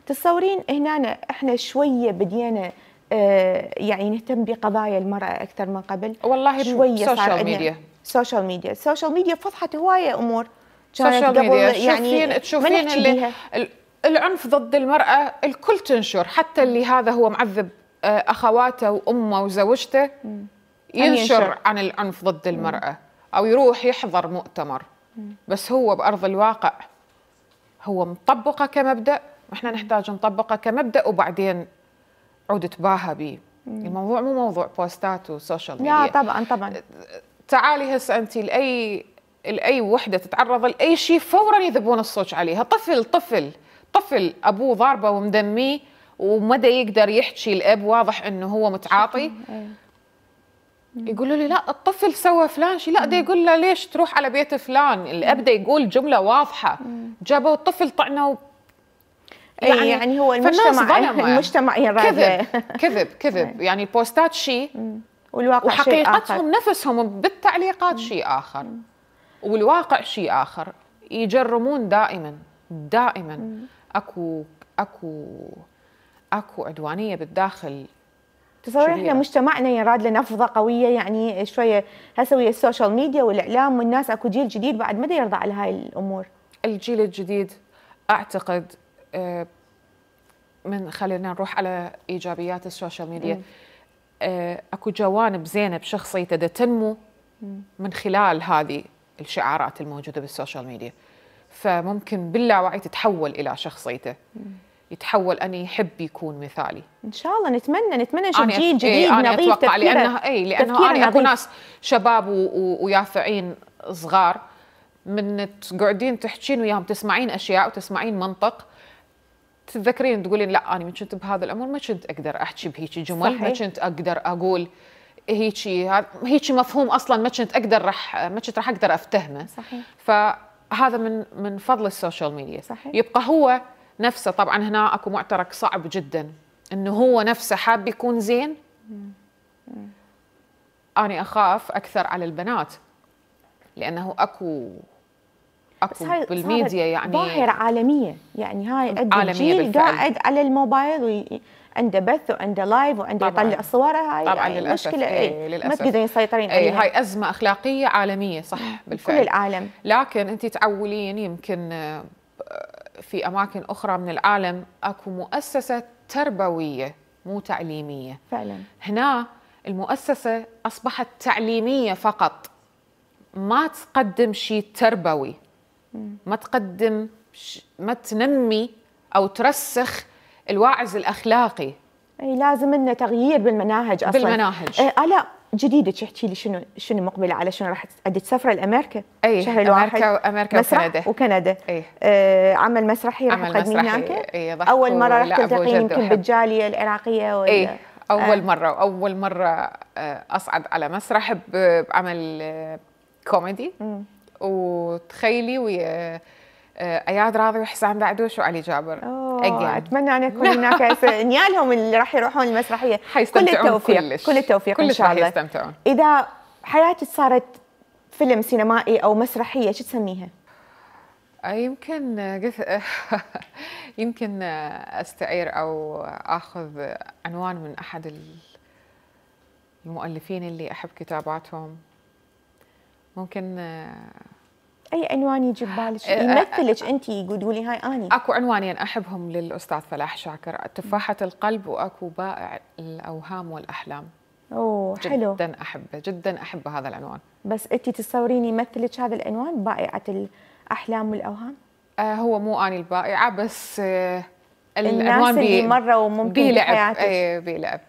[SPEAKER 1] تصورين هنا احنا شويه بدينا آه، يعني نهتم بقضايا المرأة أكثر من قبل والله شوية سوشيال ميديا سوشيال ميديا السوشيال ميديا فضحت هواية أمور سوشيال قبل يعني تشوفين تشوفين
[SPEAKER 2] العنف ضد المرأة الكل تنشر حتى اللي هذا هو معذب آه، أخواته وأمه وزوجته ينشر عن العنف ضد المرأة أو يروح يحضر مؤتمر بس هو بأرض الواقع هو مطبقة كمبدأ وإحنا نحتاج نطبقه كمبدا وبعدين عودة باها بيه الموضوع مو موضوع بوستات وسوشيال ميديا لا طبعا طبعا تعالي هسه انت لاي لاي وحده تتعرض لاي شيء فورا يذبون الصوت عليها طفل طفل طفل ابوه ضاربه ومدميه ومدى يقدر يحكي الاب واضح انه هو متعاطي إيه. يقولوا لي لا الطفل سوى فلان شيء لا ده يقول له ليش تروح على بيت فلان الاب ده يقول جمله واضحه جابوا الطفل طعنه
[SPEAKER 1] إيه، يعني, يعني هو المجتمع إيه، يعني.
[SPEAKER 2] المجتمع كذب كذب كذب إيه. يعني بوستات شيء والواقع شيء آخر. وحقيقتهم نفسهم بالتعليقات شيء اخر والواقع شيء اخر يجرمون دائما دائما اكو اكو اكو عدوانيه بالداخل
[SPEAKER 1] تصور احنا مجتمعنا يراد له نفضه قويه يعني شويه هسه ويا السوشيال ميديا والاعلام والناس اكو جيل جديد بعد ما يرضى على هاي الامور الجيل الجديد اعتقد آه، من خلينا
[SPEAKER 2] نروح على ايجابيات السوشيال ميديا آه، اكو جوانب زينه بشخصيته تنمو من خلال هذه الشعارات الموجوده بالسوشيال ميديا فممكن باللاوعي تتحول الى شخصيته يتحول أن يحب يكون مثالي
[SPEAKER 1] ان شاء الله نتمنى نتمنى نشوف جيل إيه، جديد ايه أنا نظيف أتوقع لانها اي لانه إيه، انا اكو ناس
[SPEAKER 2] شباب ويافعين صغار من تقعدين تحكين وياهم تسمعين اشياء وتسمعين منطق تتذكرين تقولين لا انا من كنت بهذا الامر ما كنت اقدر احكي بهيجي جمل ما كنت اقدر اقول هيجي هيجي مفهوم اصلا ما كنت اقدر راح ما كنت راح اقدر افتهمه صحيح فهذا من من فضل السوشيال ميديا صحيح يبقى هو نفسه طبعا هنا اكو معترك صعب جدا انه هو نفسه حاب يكون زين انا اخاف اكثر على البنات لانه اكو اكو بالميديا يعني ظاهره
[SPEAKER 1] عالميه يعني هاي عالمية الجيل قاعد على الموبايل وي... عنده بث وعنده لايف وعنده يطلع صوره هاي طبعا يعني للاسف مشكله اي إيه، للاسف ما تقدرين تسيطرين إيه، عليها هاي ازمه
[SPEAKER 2] اخلاقيه عالميه صح بالفعل كل العالم لكن انت تعولين يمكن آه، في اماكن اخرى من العالم اكو مؤسسه تربويه مو تعليميه فعلا هنا المؤسسه اصبحت تعليميه فقط ما تقدم شيء تربوي ما تقدم ما تنمي او ترسخ الواعز الاخلاقي
[SPEAKER 1] اي لازم لنا تغيير بالمناهج اصلا بالمناهج آه الا جديده تحكي لي شنو شنو مقبله على شنو راح ادي سفره لامريكا اي شهر الواحد امريكا امريكا وكندا وكندا اي آه عمل مسرحي راح تقدمي هناك ايه اول مره راح تلتقي يمكن بالجاليه العراقيه ولا اي اول آه.
[SPEAKER 2] مره واول مره آه، اصعد على مسرح بعمل آه، كوميدي مم. وتخيلي ويا آه، اياد راضي وحسام دعدوش وعلي جابر أوه. اتمنى ان يكون هناك نيالهم
[SPEAKER 1] اللي راح يروحون المسرحيه كل التوفيق كلش. كل التوفيق كلش ان شاء الله يستمتعون اذا حياتك صارت فيلم سينمائي او مسرحيه شو تسميها؟ آه، يمكن آه، يمكن استعير او
[SPEAKER 2] اخذ عنوان من احد المؤلفين اللي احب كتاباتهم ممكن
[SPEAKER 1] اي عنوان يجي ببالك أه، أه، يمثلك
[SPEAKER 2] أه، انت قولي هاي اني اكو عنوانين احبهم للاستاذ فلاح شاكر تفاحه القلب واكو بائع الاوهام والاحلام
[SPEAKER 1] اوه جداً حلو
[SPEAKER 2] جدا احبه جدا احب هذا العنوان
[SPEAKER 1] بس انت تصوريني يمثلك هذا العنوان بائعه الاحلام والاوهام آه هو مو اني البائعه بس آه الناس اللي مروا ممكن بيلعب اي بيلعب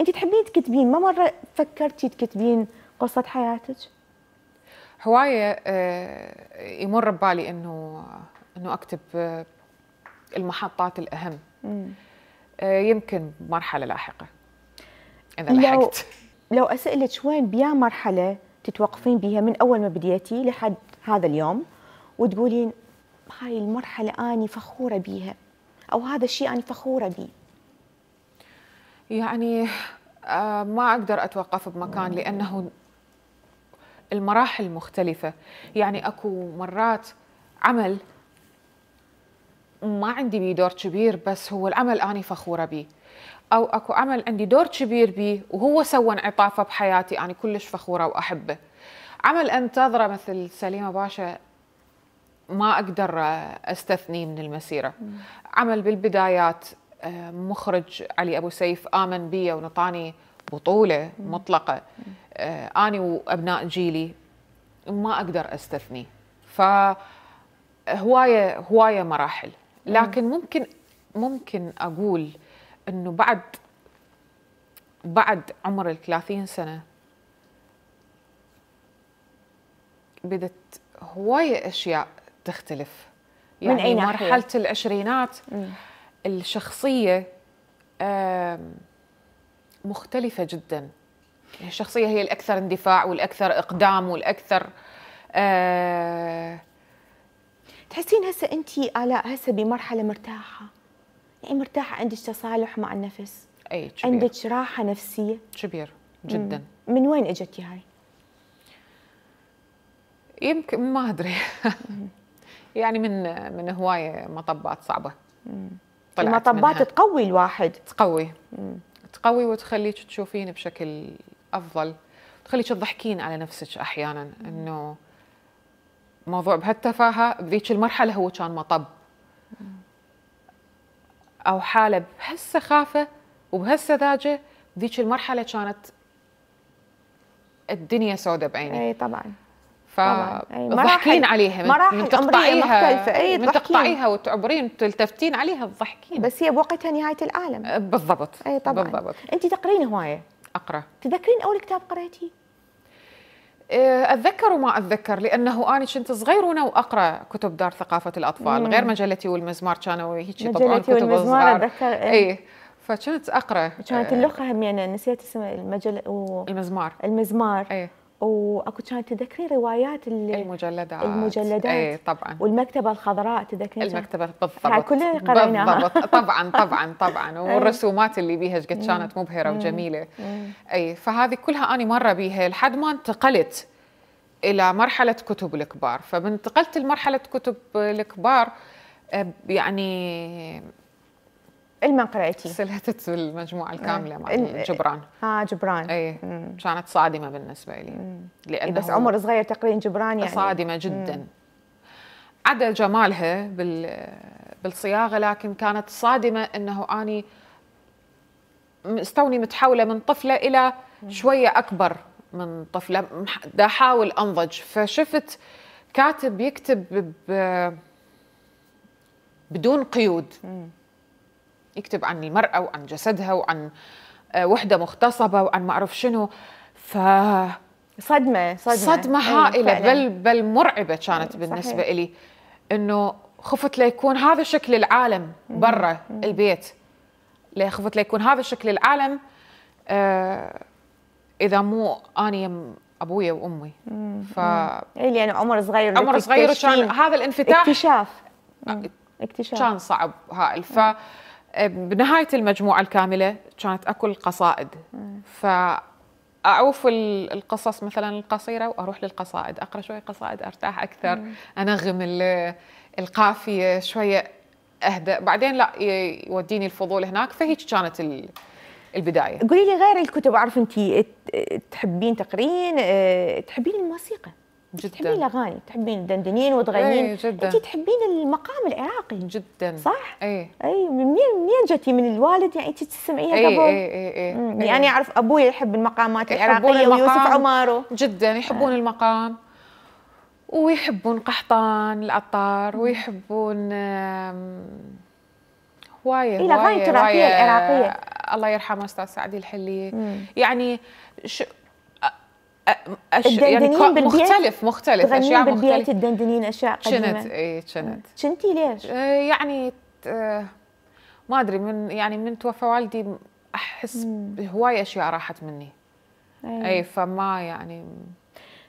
[SPEAKER 1] انت تحبين تكتبين ما مره فكرتي تكتبين قصه حياتك هوايه آه، يمر ببالي انه
[SPEAKER 2] انه اكتب آه، المحطات الاهم آه، يمكن مرحله لاحقه
[SPEAKER 1] اذا لو لحقت لو اسالك وين بيا مرحله تتوقفين بها من اول ما بديتي لحد هذا اليوم وتقولين هاي المرحله اني فخوره بيها او هذا الشيء انا فخوره بيه
[SPEAKER 2] يعني ما اقدر اتوقف بمكان لانه المراحل مختلفة يعني أكو مرات عمل ما عندي بيه دور كبير بس هو العمل أنا فخورة بيه أو أكو عمل عندي دور كبير بيه وهو سوى انعطافه بحياتي أنا كلش فخورة وأحبه عمل أنتظره مثل سليمة باشا ما أقدر أستثنيه من المسيرة عمل بالبدايات آه، مخرج علي أبو سيف آمن بي ونطاني بطولة مطلقة مم. آه، أنا وأبناء جيلي ما أقدر أستثني فهواية هواية مراحل لكن ممكن ممكن أقول أنه بعد بعد عمر الثلاثين سنة بدت هواية أشياء تختلف يعني من أي يعني ناحية؟ مرحلة العشرينات الشخصية مختلفة جداً الشخصيه هي الاكثر اندفاع
[SPEAKER 1] والاكثر اقدام والاكثر أه تحسين هسه انت الاء هسه بمرحله مرتاحه يعني مرتاحه عندك تصالح مع النفس اي كبير. عندك راحه نفسيه كبير جدا مم. من وين اجتي هاي يمكن ما ادري
[SPEAKER 3] يعني
[SPEAKER 2] من من هوايه مطبات صعبه
[SPEAKER 3] مم. المطبات
[SPEAKER 2] تقوي الواحد تقوي مم. تقوي وتخليك تشوفين بشكل افضل تخليك تضحكين على نفسك احيانا انه موضوع بهالتفاهه بذيك المرحله هو كان مطب او حاله بهالسخافه وبهالسذاجه بذيك المرحله كانت الدنيا سوداء بعيني اي طبعا ف تضحكين عليها من مراحل عمريه مختلفه اي من تقطعيها وتعبرين وتلتفتين عليها تضحكين
[SPEAKER 1] بس هي بوقتها نهايه العالم بالضبط اي طبعا بالضبط انت تقرين هوايه اقرا
[SPEAKER 2] تذكرين اول كتاب قريتيه آه، اتذكر وما اتذكر لانه انا كنت صغيرونه واقرا كتب دار ثقافه الاطفال مم. غير مجلتي والمزمار كانوا هيك طبعا كتب والمزمار اتذكر اي إيه،
[SPEAKER 1] فكنت اقرا كانت آه. اللغه هم يعني نسيت اسم المجله و... المزمار المزمار اي واكو كانت تذكرين روايات المجلدات المجلدات اي طبعا والمكتبه الخضراء تذكرين المكتبه بالضبط كلها قريناها بالضبط
[SPEAKER 2] طبعا طبعا طبعا إيه. والرسومات اللي بيها قد إيه. كانت مبهره إيه. وجميله اي فهذه كلها انا مره بيها لحد ما انتقلت الى مرحله كتب الكبار فمن انتقلت لمرحله كتب الكبار يعني الما قرأتي سلهتت المجموعة إيه. الكاملة مع جبران اه جبران اي كانت صادمة بالنسبة لي لأنه إيه، بس عمر صغير تقريبا جبران يعني صادمة جدا مم. عدا جمالها بال بالصياغة لكن كانت صادمة انه اني استوني متحولة من طفلة إلى شوية أكبر من طفلة دا أحاول أنضج فشفت كاتب يكتب بدون قيود يكتب عن المرأة وعن جسدها وعن آه، وحدة مغتصبة وعن ما أعرف شنو ف صدمة صدمة صدمة إيه، هائلة فعلا. بل بل مرعبة كانت بالنسبة صحيح. إلي إنه خفت ليكون هذا شكل العالم برا البيت خفت ليكون هذا شكل العالم آه إذا مو أنا يم ابويا وامي ف اللي إيه، يعني عمر صغير عمر صغير كان هذا الانفتاح اكتشاف آه، اكتشاف كان صعب هائل ف بنهايه المجموعه الكامله كانت اكل قصائد ف اعوف القصص مثلا القصيره واروح للقصائد اقرا شويه قصائد ارتاح اكثر مم. انغم القافيه شويه اهدى بعدين لا يوديني الفضول هناك فهيك كانت
[SPEAKER 1] البدايه قولي لي غير الكتب اعرف انت تحبين تقرين آه، تحبين الموسيقى جدا تحبين الاغاني تحبين الدندنين وتغنين إيه، جدا انت تحبين المقام العراقي جدا صح؟ اي اي منين منين جتي من الوالد يعني انت تسمعيها إيه، قبل؟ اي اي
[SPEAKER 2] اي, أي. يعني
[SPEAKER 1] اعرف ابوي يحب المقامات العراقيه المقام ويوسف عمارو
[SPEAKER 2] جدا يحبون آه. المقام ويحبون قحطان العطار ويحبون هوايه الاغاني التراثيه العراقيه الله يرحمه استاذ سعدي الحلي مم. يعني شو
[SPEAKER 1] أش... يعني مختلف مختلف اشياء بالبيت مختلف. الدندنين اشياء قديمه شنت إيه، اي شنت
[SPEAKER 2] شنتي ليش؟ آه، يعني ما ادري من يعني من توفى والدي احس بهواي اشياء راحت مني اي, أي فما يعني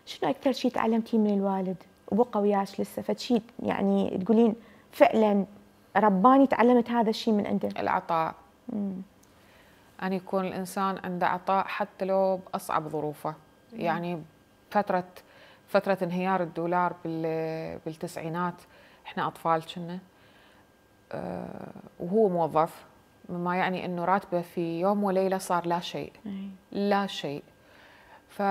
[SPEAKER 1] شنو اكثر شيء تعلمتيه من الوالد؟ وبقى وياك لسه فشيء يعني تقولين فعلا رباني تعلمت هذا الشيء من عنده العطاء مم.
[SPEAKER 2] ان يكون الانسان عنده عطاء حتى لو باصعب ظروفه يعني فتره فتره انهيار الدولار بالتسعينات احنا اطفال كنا آه، وهو موظف مما يعني انه راتبه في يوم وليله صار لا شيء لا شيء ف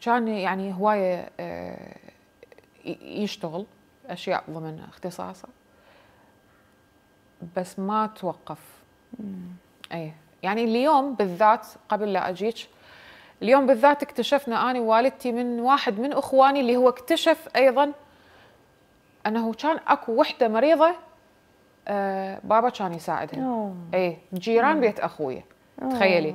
[SPEAKER 2] كان يعني هوايه آه، يشتغل اشياء ضمن اختصاصه بس ما توقف اي يعني اليوم بالذات قبل لا اجيك اليوم بالذات اكتشفنا أنا ووالدتي من واحد من إخواني اللي هو اكتشف أيضا أنه كان أكو وحدة مريضة آه بابا كان يساعدها اي جيران بيت أخويا تخيلي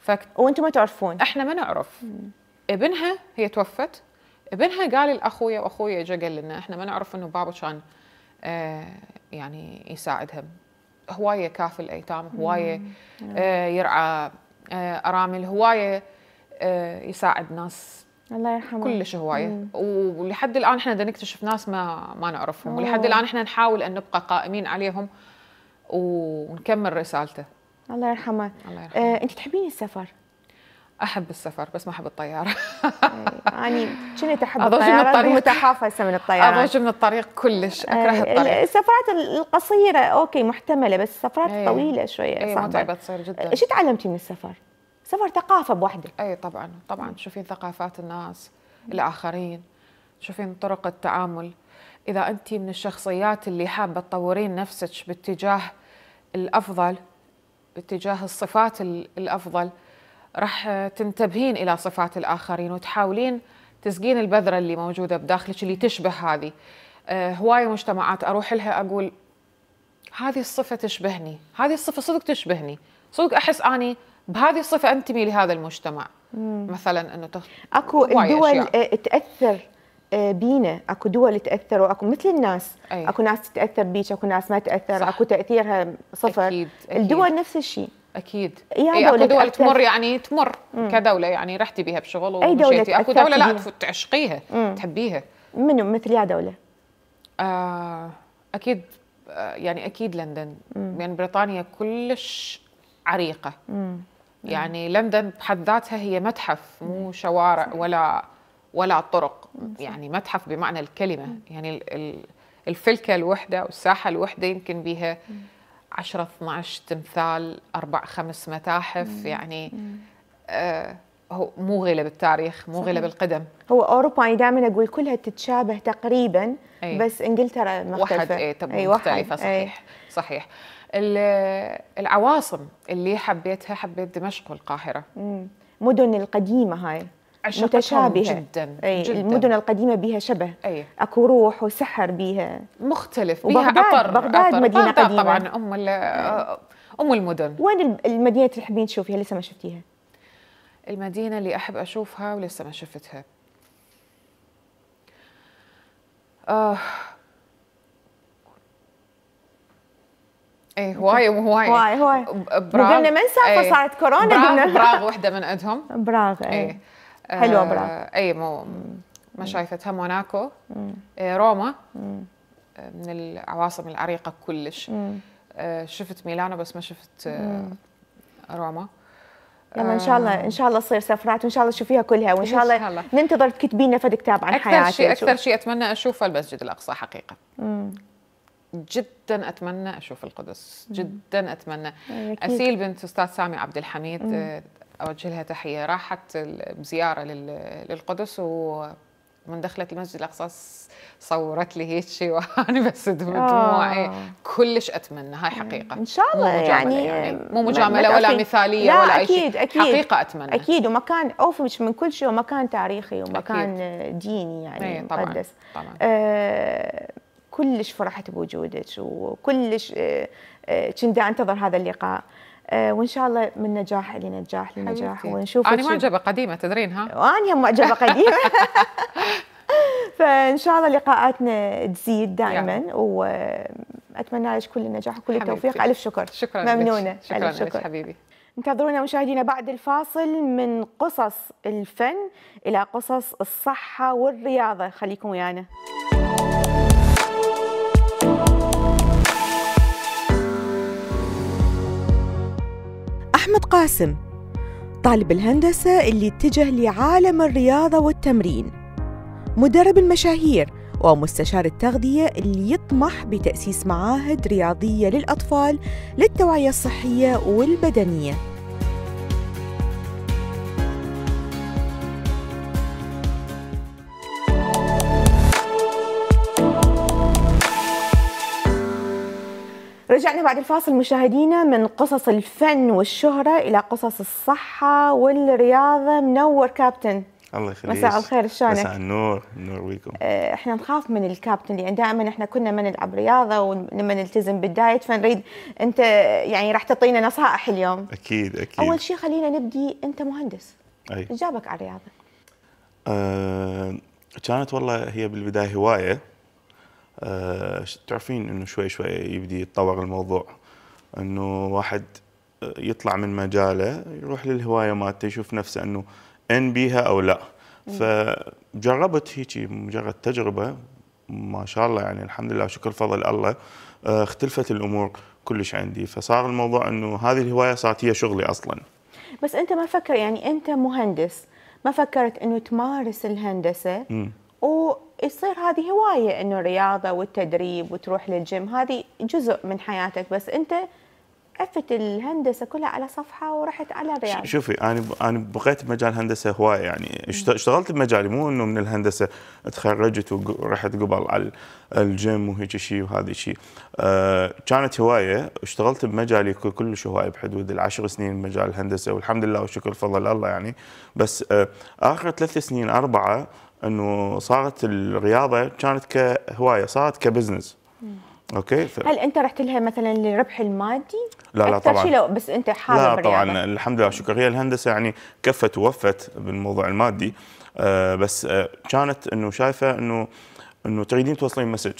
[SPEAKER 2] فك... وانتم ما تعرفون احنا ما نعرف مم. ابنها هي توفت ابنها قال لاخويا واخويا اجى قال لنا احنا ما نعرف انه بابا كان آه يعني يساعدها هوايه كافل ايتام هوايه آه يرعى آه ارامل هوايه آه، يساعد ناس الله يرحمه كلش هوايه ولحد الان احنا بدنا نكتشف ناس ما ما نعرفهم ولحد الان احنا نحاول ان نبقى قائمين عليهم ونكمل رسالته
[SPEAKER 1] الله يرحمه الله آه، يرحمه آه، انت تحبين السفر
[SPEAKER 2] احب السفر بس ما احب الطياره إيه، يعني
[SPEAKER 1] كنت احب الطياره متحافه هسه من الطياره اضوج من
[SPEAKER 2] الطريق كلش إيه، اكره الطريق
[SPEAKER 1] السفرات القصيره اوكي محتمله بس السفرات الطويله إيه. شويه صعبه متعبه
[SPEAKER 2] تصير جدا ايش
[SPEAKER 1] تعلمتي من السفر؟ سفر ثقافه بوحده اي طبعا
[SPEAKER 2] طبعا تشوفين ثقافات الناس الاخرين تشوفين طرق التعامل اذا انت من الشخصيات اللي حابه تطورين نفسك باتجاه الافضل باتجاه الصفات الافضل راح تنتبهين الى صفات الاخرين وتحاولين تسقين البذره اللي موجوده بداخلك اللي تشبه هذه آه، هوايه مجتمعات اروح لها اقول هذه الصفه تشبهني هذه الصفه صدق تشبهني صدق احس اني بهذه الصفه انتمي لهذا المجتمع مم. مثلا انه تخ...
[SPEAKER 1] اكو الدول أشياء. آه، تاثر آه، بينا اكو دول تاثر واكو مثل الناس أي. اكو ناس تتاثر بيك اكو ناس ما تاثر صح. اكو تاثيرها صفر أكيد. أكيد. الدول نفس الشيء اكيد أي اكو دول تمر
[SPEAKER 2] يعني تمر مم. كدوله يعني رحتي بها بشغل ومشيتي اكو دوله لا تعشقيها
[SPEAKER 1] مم. تحبيها منو مثل يا دوله؟
[SPEAKER 2] آه اكيد آه يعني اكيد لندن مم. يعني بريطانيا كلش عريقه مم. يعني لندن بحد ذاتها هي متحف مو شوارع ولا ولا طرق يعني متحف بمعنى الكلمه يعني الفلكه الوحده والساحه الوحده يمكن بها 10 12 تمثال اربع خمس متاحف يعني آه هو مو غيلة بالتاريخ مو غيلة بالقدم
[SPEAKER 1] هو اوروبا انا دائما اقول كلها تتشابه تقريبا أي. بس انجلترا مختلفه واحد إيه، اي مختلفه إيه. صحيح أي.
[SPEAKER 2] صحيح العواصم اللي حبيتها حبيت دمشق والقاهرة
[SPEAKER 1] مدن القديمة هاي
[SPEAKER 2] متشابهة جدا, أي جدا المدن
[SPEAKER 1] القديمة بها شبه أي. أكو روح وسحر بها مختلف بها أطر بغداد أطر. مدينة بغداد قديمة طبعا أم أم المدن وين المدينة اللي تحبين تشوفيها لسه ما شفتيها؟
[SPEAKER 2] المدينة اللي أحب أشوفها ولسه ما شفتها
[SPEAKER 1] آه ايه هواي هواي هواي هواي براغ وقلنا ما نسافر ايه صارت كورونا قلنا براغ
[SPEAKER 2] وحده من عندهم
[SPEAKER 1] براغ ايه, ايه حلوه آه، براغ
[SPEAKER 2] اي مو ما شايفتها موناكو ايه روما آه، من العواصم العريقه كلش آه، شفت ميلانو بس ما شفت روما
[SPEAKER 1] يلا ان شاء الله ان شاء الله تصير سفرات وان شاء الله تشوفيها كلها وان شاء الله ننتظر تكتبي لنا فد كتاب عن أكثر حياتك شيء اكثر شيء
[SPEAKER 2] اتمنى اشوفه المسجد الاقصى حقيقه مم. جدا اتمنى اشوف القدس جدا اتمنى اسيل بنت استاذ سامي عبد الحميد آه، اوجه لها تحيه راحت بزياره للقدس ومن دخلت المسجد الاقصى صورت لي هيك شيء وانا بس آه. دموعي كلش اتمنى هاي حقيقه ان شاء الله يعني,
[SPEAKER 1] يعني مو مجامله ولا مثاليه لا ولا اكيد شيء. اكيد حقيقه اتمنى اكيد ومكان مش من كل شيء ومكان تاريخي ومكان أكيد. ديني يعني إيه، مقدس طبعا, طبعاً. أه كلش فرحت بوجودك وكلش آه، آه، كنت انتظر هذا اللقاء آه، وان شاء الله من نجاح لنجاح لنجاح ونشوف انا معجبه
[SPEAKER 2] قديمه تدرين ها
[SPEAKER 1] وانا معجبه قديمه فان شاء الله لقاءاتنا تزيد دائما واتمنى لك كل النجاح وكل التوفيق الف شكر شكرا ممنونه شكرا الف شكر حبيبي انتظرونا مشاهدينا بعد الفاصل من قصص الفن الى قصص الصحه والرياضه خليكم ويانا أحمد قاسم طالب الهندسة اللي اتجه لعالم الرياضة والتمرين مدرب المشاهير ومستشار التغذية اللي يطمح بتأسيس معاهد رياضية للأطفال للتوعية الصحية والبدنية رجعنا بعد الفاصل مشاهدينا من قصص الفن والشهرة إلى قصص الصحة والرياضة منور كابتن
[SPEAKER 3] الله يخليك مساء الخير شلونك؟ مساء النور النور ويكم
[SPEAKER 1] آه، احنا نخاف من الكابتن لان دائما احنا كنا ما نلعب رياضه ولما نلتزم بالدايت فنريد انت يعني راح تعطينا نصائح اليوم
[SPEAKER 3] اكيد اكيد اول
[SPEAKER 1] شيء خلينا نبدي انت مهندس اي جابك على الرياضه؟
[SPEAKER 3] أه كانت والله هي بالبدايه هوايه آه، تعرفين انه شوي شوي يبدي يتطور الموضوع انه واحد آه، يطلع من مجاله يروح للهوايه مالته يشوف نفسه انه ان بيها او لا فجربت هيك مجرد تجربه ما شاء الله يعني الحمد لله شكر فضل الله آه، اختلفت الامور كلش عندي فصار الموضوع انه هذه الهوايه صارت هي شغلي اصلا
[SPEAKER 1] بس انت ما فكر يعني انت مهندس ما فكرت انه تمارس الهندسه م. و يصير هذه هواية انه الرياضة والتدريب وتروح للجيم هذه جزء من حياتك بس انت عفت الهندسه كلها على صفحه ورحت على الرياضه
[SPEAKER 3] شوفي انا انا بقيت بمجال هندسة هوايه يعني اشتغلت بمجالي مو انه من الهندسه تخرجت ورحت قبل على الجيم وهيك شيء وهذا شيء أه كانت هوايه اشتغلت بمجالي كلش هوايه بحدود العشر سنين بمجال الهندسه والحمد لله والشكر فضل الله يعني بس آه، اخر ثلاث سنين اربعه انه صارت الرياضه كانت كهوايه صارت كبزنس اوكي ف... هل
[SPEAKER 1] انت رحت لها مثلا للربح المادي؟
[SPEAKER 3] لا لا طبعا لو
[SPEAKER 1] بس انت حابب لا طبعا الرياضة.
[SPEAKER 3] الحمد لله شكرا هي الهندسه يعني كفت ووفت بالموضوع المادي آه بس آه كانت انه شايفه انه انه تريدين توصلين مسج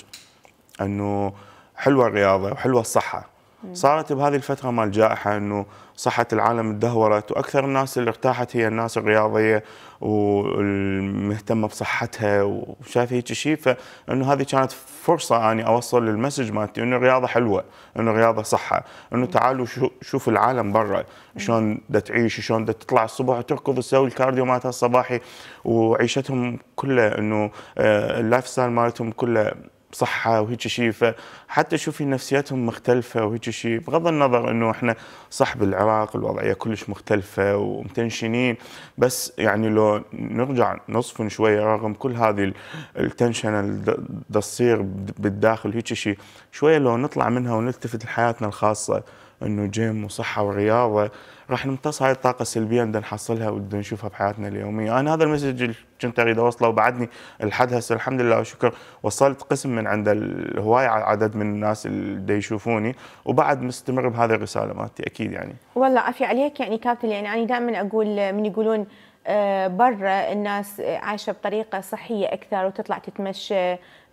[SPEAKER 3] انه حلوه الرياضه وحلوه الصحه صارت بهذه الفتره مال الجائحه انه صحة العالم تدهورت وأكثر الناس اللي ارتاحت هي الناس الرياضية والمهتمة بصحتها وشايف هيك شيء فإنه هذه كانت فرصة أني يعني أوصل المسج مالتي إنه الرياضة حلوة إنه الرياضة صحة إنه تعالوا شوفوا شوف العالم برا شلون دا تعيش شلون دا تطلع الصبح وتركض وتسوي الكارديو مالتها الصباحي وعيشتهم كلها إنه آه، اللايف ستايل مالتهم كلها صحه وهيك شيء فحتى شوفي نفسياتهم مختلفه وهيك شيء بغض النظر انه احنا صح بالعراق الوضعيه كلش مختلفه ومتنشنين بس يعني لو نرجع نصفن شويه رغم كل هذه التنشن اللي تصير بالداخل هيك شيء شويه لو نطلع منها ونلتفت لحياتنا الخاصه انه جيم وصحه ورياضه راح نمتص هاي الطاقه السلبيه بدنا نحصلها وبدنا نشوفها بحياتنا اليوميه، انا هذا المسج اللي كنت اريد اوصله وبعدني لحد هسه الحمد لله والشكر وصلت قسم من عند الهواي عدد من الناس اللي يشوفوني وبعد مستمر بهذه الرساله مالتي اكيد يعني.
[SPEAKER 1] والله عافية عليك يعني كابتن يعني انا دائما اقول من يقولون آه، برا الناس عايشه بطريقه صحيه اكثر وتطلع تتمشى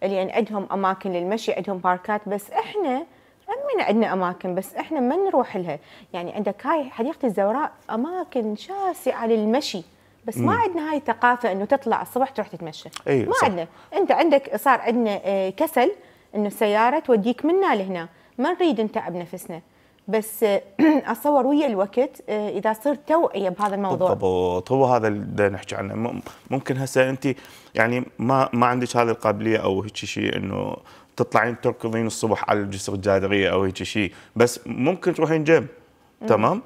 [SPEAKER 1] لان يعني عندهم اماكن للمشي عندهم باركات بس احنا همنا عندنا اماكن بس احنا ما نروح لها يعني عندك هاي حديقه الزوراء اماكن شاسعه للمشي بس ما عندنا هاي الثقافه انه تطلع الصبح تروح تتمشى أيه ما عندنا انت عندك صار عندنا آه، كسل انه السياره توديك منا لهنا ما نريد نتعب نفسنا بس اتصور آه، ويا الوقت آه، اذا صرت توعيه بهذا الموضوع
[SPEAKER 3] بالضبط هو هذا اللي نحكي عنه ممكن هسه انت يعني ما ما عندك هذه القابليه او هيك شيء انه تطلعين تركضين الصبح على الجسر الجادريه او هيك شيء بس ممكن تروحين جيم تمام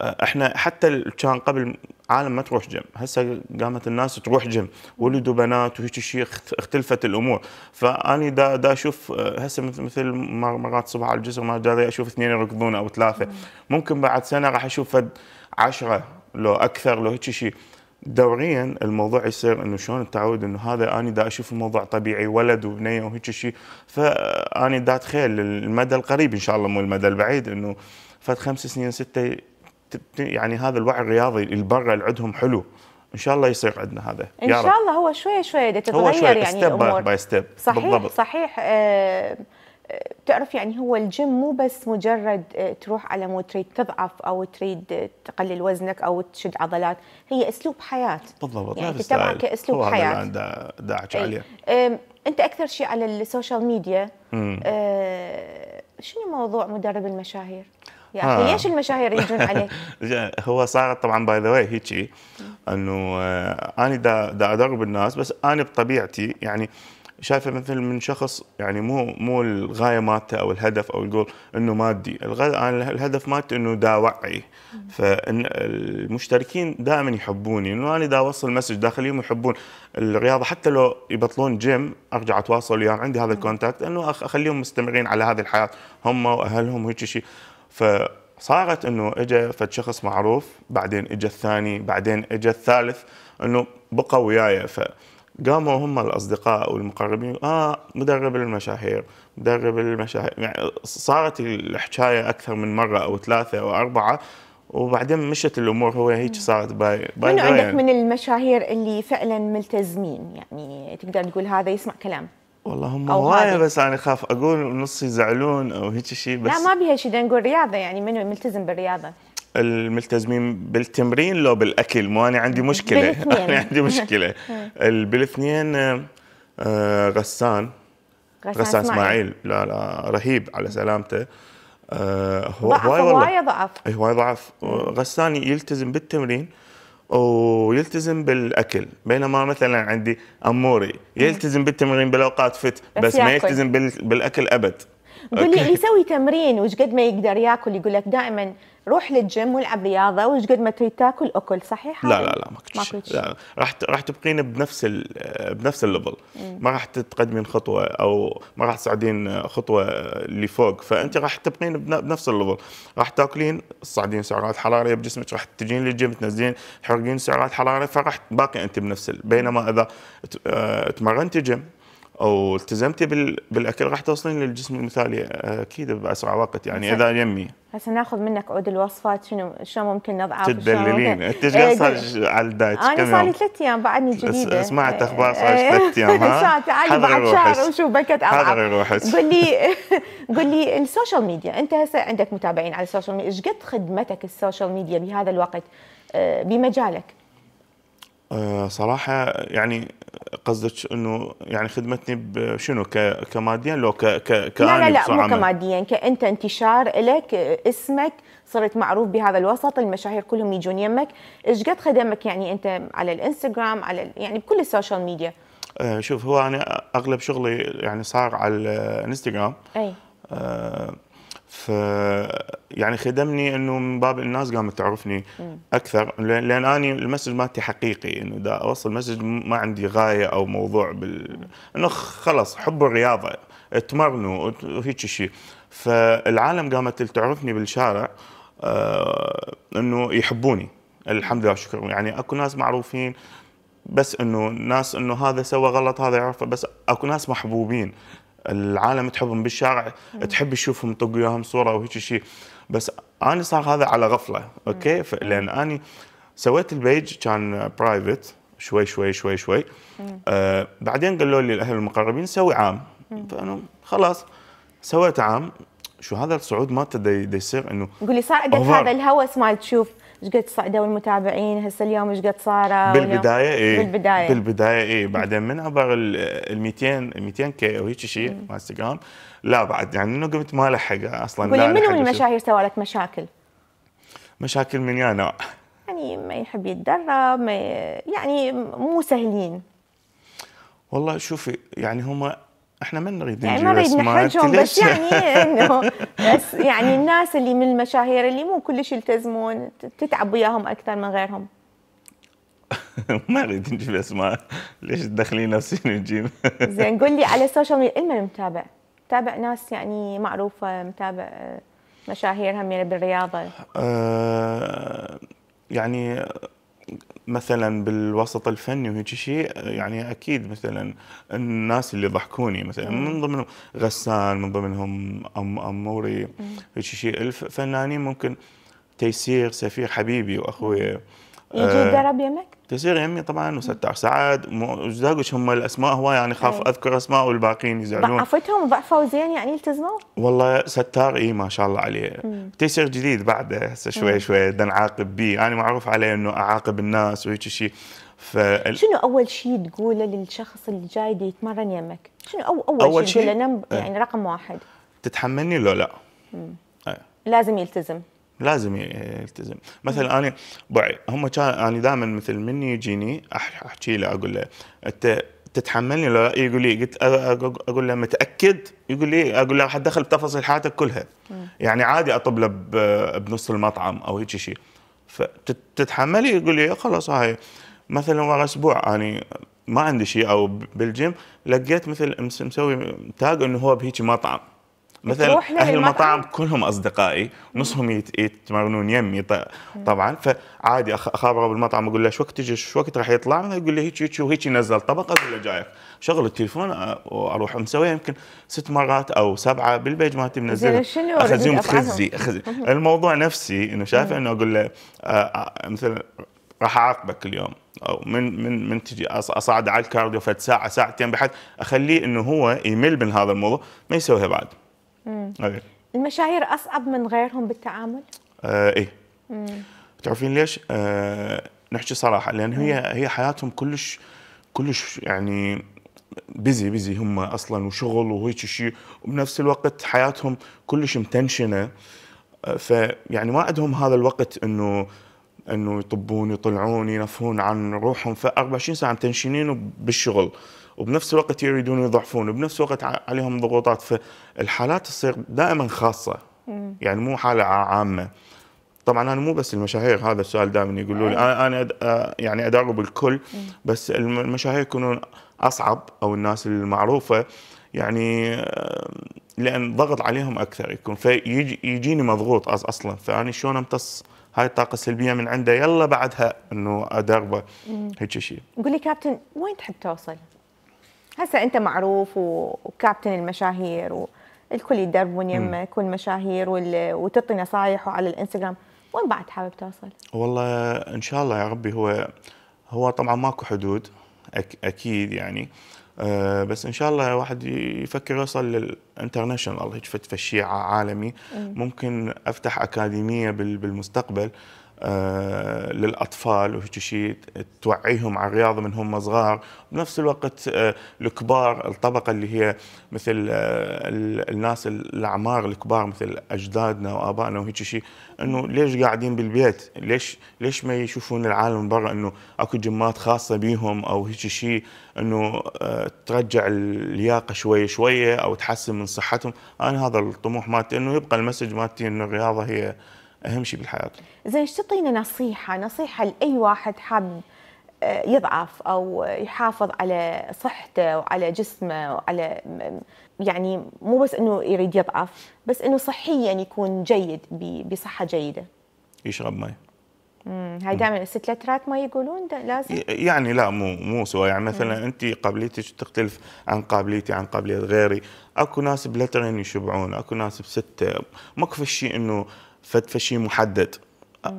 [SPEAKER 3] آه، احنا حتى كان قبل عالم ما تروح جيم هسه قامت الناس تروح جيم ولدوا بنات وهيك شيء اختلفت الامور فاني دا, دا اشوف آه، هسه مثل مثل مرات صبح على الجسر ما جاري اشوف اثنين يركضون او ثلاثه ممكن بعد سنه راح اشوف فد عشرة لو اكثر لو هيك شيء دوريا الموضوع يصير انه شلون التعود انه هذا اني دا اشوف الموضوع طبيعي ولد وبنيه وهيك شيء فاني دا اتخيل المدى القريب ان شاء الله مو المدى البعيد انه فات خمس سنين سته يعني هذا الوعي الرياضي البرة اللي عندهم حلو ان شاء الله يصير عندنا هذا ان شاء
[SPEAKER 1] الله هو شوي شوي تتغير يعني هو step ستيب
[SPEAKER 3] باي ستيب صحيح بالضبط.
[SPEAKER 1] صحيح آه بتعرف يعني هو الجيم مو بس مجرد آه، تروح على مود تريد تضعف او تريد آه، تقلل وزنك او تشد عضلات هي اسلوب حياه
[SPEAKER 3] بالضبط يعني تتبع كاسلوب حياه دا دا إيه. عليه
[SPEAKER 1] انت اكثر شيء على السوشيال ميديا آه شنو موضوع مدرب المشاهير؟ يا اخي آه. ليش المشاهير يجون عليك؟
[SPEAKER 3] هو صارت طبعا باي ذا واي هيك انه انا دا, دا ادرب الناس بس انا بطبيعتي يعني آه شايفه مثل من شخص يعني مو مو الغايه مالته او الهدف او الجول انه مادي، الهدف مالته انه دا وعي المشتركين دائما يحبوني انه انا دا اوصل مسج داخليهم يحبون الرياضه حتى لو يبطلون جيم ارجع اتواصل وياهم عندي هذا الكونتاكت انه اخليهم مستمرين على هذه الحياه هم واهلهم وهيك شيء ف صارت انه اجى فد شخص معروف بعدين اجى الثاني بعدين اجى الثالث انه بقى وياي ف قاموا هم الاصدقاء والمقربين اه مدرب المشاهير مدرب المشاهير يعني صارت الحكايه اكثر من مره او ثلاثه او اربعه وبعدين مشت الامور هو هيك صارت باي باي منو عندك يعني. من
[SPEAKER 1] المشاهير اللي فعلا ملتزمين يعني تقدر تقول هذا يسمع كلام
[SPEAKER 3] والله هم هوايه بس انا خاف اقول نص يزعلون او هيك شيء بس لا
[SPEAKER 1] ما بها شيء نقول رياضه يعني منو ملتزم بالرياضه
[SPEAKER 3] الملتزمين بالتمرين لو بالاكل مو انا عندي مشكله انا عندي مشكله إيه. بالاثنين آه، آه، غسان غسان اسماعيل لا لا رهيب على سلامته آه، هو هواي والله ضعف إيه، هواي ضعف غسان يلتزم بالتمرين ويلتزم بالاكل بينما مثلا عندي اموري يلتزم بالتمرين بالاوقات فت بس ما يلتزم بالاكل ابد قولي لي يسوي
[SPEAKER 1] تمرين وش قد ما يقدر ياكل يقول لك دائما روح للجيم والعب رياضه وش قد ما تريد تاكل اكل صحيح لا
[SPEAKER 3] لا لا ما شيء لا راح راح تبقين بنفس بنفس الليفل ما راح تتقدمين خطوه او ما راح تصعدين خطوه لفوق فانت راح تبقين بنفس الليفل راح تاكلين تصعدين سعرات حراريه بجسمك راح تجين للجيم تنزلين تحرقين سعرات حراريه فراح باقي انت بنفس بينما اذا آه، تمرنتي جيم او التزمتي بالاكل راح توصلين للجسم المثالي اكيد باسرع وقت يعني اذا يمي
[SPEAKER 1] هسه ناخذ منك عود الوصفات شنو شلون ممكن نضعف تدللين انت إيه، ايش صار إيه،
[SPEAKER 3] على الدايت انا صار لي
[SPEAKER 1] ثلاث ايام بعدني جديده سمعت اخبار صار لي إيه، ثلاث ايام ها تعالي بعد شهر وشو بكت اضعف حضري روحك قول لي قول لي السوشيال ميديا انت هسه عندك متابعين على السوشيال ميديا ايش قد خدمتك السوشيال ميديا بهذا الوقت آه، بمجالك؟
[SPEAKER 3] آه، صراحه يعني قصدك انه يعني خدمتني بشنو كماديا لو ك ك لا لا لا مو كماديا
[SPEAKER 1] كانت انتشار لك اسمك صرت معروف بهذا الوسط المشاهير كلهم يجون يمك ايش قد خدمك يعني انت على الانستغرام على يعني بكل السوشيال ميديا
[SPEAKER 3] آه، شوف هو انا اغلب شغلي يعني صار على الانستغرام اي أه ف يعني خدمني انه من باب الناس قامت تعرفني اكثر لان انا المسج مالتي حقيقي انه دا اوصل مسج ما عندي غايه او موضوع بال انه خلص حب الرياضه تمرنوا وهيك شيء فالعالم قامت تعرفني بالشارع آه، انه يحبوني الحمد لله شكرا يعني اكو ناس معروفين بس انه ناس انه هذا سوى غلط هذا يعرفه بس اكو ناس محبوبين العالم تحبهم بالشارع تحب تشوفهم تطق وياهم صوره وهيك شيء بس انا صار هذا على غفله اوكي لان اني سويت البيج كان برايفت شوي شوي شوي شوي آه بعدين قالوا لي الاهل المقربين سوي عام فانا خلاص سويت عام شو هذا الصعود ما تدي يصير انه
[SPEAKER 1] قولي صعدك هذا الهوس مال تشوف ايش قد صعدوا المتابعين هسه اليوم ايش قد صاروا آه، بالبدايه اي بالبدايه
[SPEAKER 3] بالبدايه اي بعدين من عبر ال 200 آه، 200 كي او هيك شيء مال انستغرام لا بعد يعني انه قمت ما لحق اصلا قولي منو من المشاهير
[SPEAKER 1] سوى لك مشاكل؟
[SPEAKER 3] مشاكل من يا نوع
[SPEAKER 1] يعني ما يحب يتدرب ما يعني مو سهلين
[SPEAKER 3] والله شوفي يعني هم احنا ما نريد يعني ما نريد نحرجهم بس يعني انه بس يعني
[SPEAKER 1] الناس اللي من المشاهير اللي مو كلش يلتزمون تتعب وياهم اكثر من غيرهم
[SPEAKER 3] ما اريد نجيب اسماء ليش تدخلين نفسي نجيب زين
[SPEAKER 1] قول لي على السوشيال ميديا المهم متابع متابع ناس يعني معروفه متابع آه، مشاهير هم يعني بالرياضه
[SPEAKER 3] أه يعني مثلا بالوسط الفني وهيك شيء يعني اكيد مثلا الناس اللي ضحكوني مثلا من ضمنهم غسان من ضمنهم ام اموري هيك شيء الفنانين ممكن تيسير سفير حبيبي واخوي يجي آه، يدرب يمك؟ تصير يمي طبعا وستار سعد ساعات وزاقش هم الاسماء هواي يعني خاف إيه. اذكر اسماء والباقيين يزعلون
[SPEAKER 1] ضعفتهم ضعفوا زين يعني التزموا؟
[SPEAKER 3] والله ستار اي ما شاء الله عليه تيسير جديد بعده هسه شوي شوي بدنا نعاقب بيه انا يعني معروف عليه انه اعاقب الناس وهيك شيء ف شنو
[SPEAKER 1] اول شيء تقوله للشخص اللي جاي يتمرن يمك؟ شنو أو اول, أول شيء تقوله نم... إيه. يعني رقم واحد
[SPEAKER 3] تتحملني لو لا؟ إيه.
[SPEAKER 1] لازم يلتزم
[SPEAKER 3] لازم يلتزم مثلا انا بعي هم كان انا دائما مثل من يجيني احكي له اقول له انت تتحملني لو يقول لي قلت اقول له متاكد يقول لي اقول له حتدخل بتفاصيل حياتك كلها يعني عادي اطب له بنص المطعم او هيك شيء فتتحملي يقول لي إيه، خلاص هاي مثلا ورا اسبوع يعني ما عندي شيء او بالجيم لقيت مثل مسوي تاج انه هو بهيك مطعم
[SPEAKER 1] مثلا اهل المطاعم
[SPEAKER 3] كلهم اصدقائي نصهم يتمرنون يمي طبعا فعادي اخابره بالمطعم اقول له ايش وقت تجي ايش وقت راح يطلع يقول لي هيك هيك وهيك ينزل طبق اقول له جايك شغل التليفون واروح مسويها يمكن ست مرات او سبعه بالبيج ما تنزل شنو اخزيهم تخزي اخزي الموضوع نفسي انه شايف انه اقول له مثلا راح اعاقبك اليوم او من من من تجي اصعد على الكارديو فد ساعه ساعتين بحد اخليه انه هو يمل من هذا الموضوع ما يسويها بعد
[SPEAKER 1] المشاهير اصعب من غيرهم بالتعامل؟
[SPEAKER 3] آه ايه مم. تعرفين ليش؟ آه نحكي صراحه لان مم. هي هي حياتهم كلش كلش يعني بيزي بيزي هم اصلا وشغل وهيك شيء وبنفس الوقت حياتهم كلش متنشنه آه، فيعني ما عندهم هذا الوقت انه انه يطبون يطلعون ينفهون عن روحهم ف 24 ساعه متنشنين بالشغل وبنفس الوقت يريدون يضعفون وبنفس الوقت عليهم ضغوطات فالحالات تصير دائما خاصه يعني مو حاله عامه طبعا انا مو بس المشاهير هذا السؤال دائما يقولوا لي انا انا يعني ادرب الكل بس المشاهير يكونون اصعب او الناس المعروفه يعني لان ضغط عليهم اكثر يكون فيجيني مضغوط اصلا فاني شلون امتص هاي الطاقة السلبية من عنده يلا بعدها انه ادربه هيك شيء.
[SPEAKER 1] قول لي كابتن وين تحب توصل؟ هسا انت معروف وكابتن المشاهير والكل يدربون يمك والمشاهير وتعطي نصايح وعلى الانستغرام وين بعد حابب توصل؟
[SPEAKER 3] والله ان شاء الله يا ربي هو هو طبعا ماكو حدود أك اكيد يعني أه بس ان شاء الله واحد يفكر يوصل للانترناشونال هيك فد فشيعه عالمي ممكن افتح اكاديميه بالمستقبل آه، للاطفال وهيك شيء توعيهم على الرياضه من هم صغار بنفس الوقت آه، الكبار الطبقه اللي هي مثل آه، الناس الاعمار الكبار مثل اجدادنا وابائنا وهيك شيء انه ليش قاعدين بالبيت؟ ليش ليش ما يشوفون العالم من برا انه اكو جمات خاصه بيهم او هيك شيء انه ترجع اللياقه شويه شويه او تحسن من صحتهم، انا هذا الطموح مالتي انه يبقى المسج مالتي انه الرياضه هي اهم شيء بالحياه
[SPEAKER 1] زين ايش تعطينا نصيحه نصيحه لاي واحد حاب آه، يضعف او يحافظ على صحته وعلى جسمه وعلى يعني مو بس انه يريد يضعف بس انه صحيا يكون جيد بصحه جيده يشرب مي هاي دائما الست لترات ما يقولون لازم
[SPEAKER 3] يعني لا مو مو سوى يعني مثلا انت قابليتك تختلف عن قابليتي عن قابليه غيري اكو ناس بلترين يشبعون اكو ناس بسته ماكو شيء انه فد شيء محدد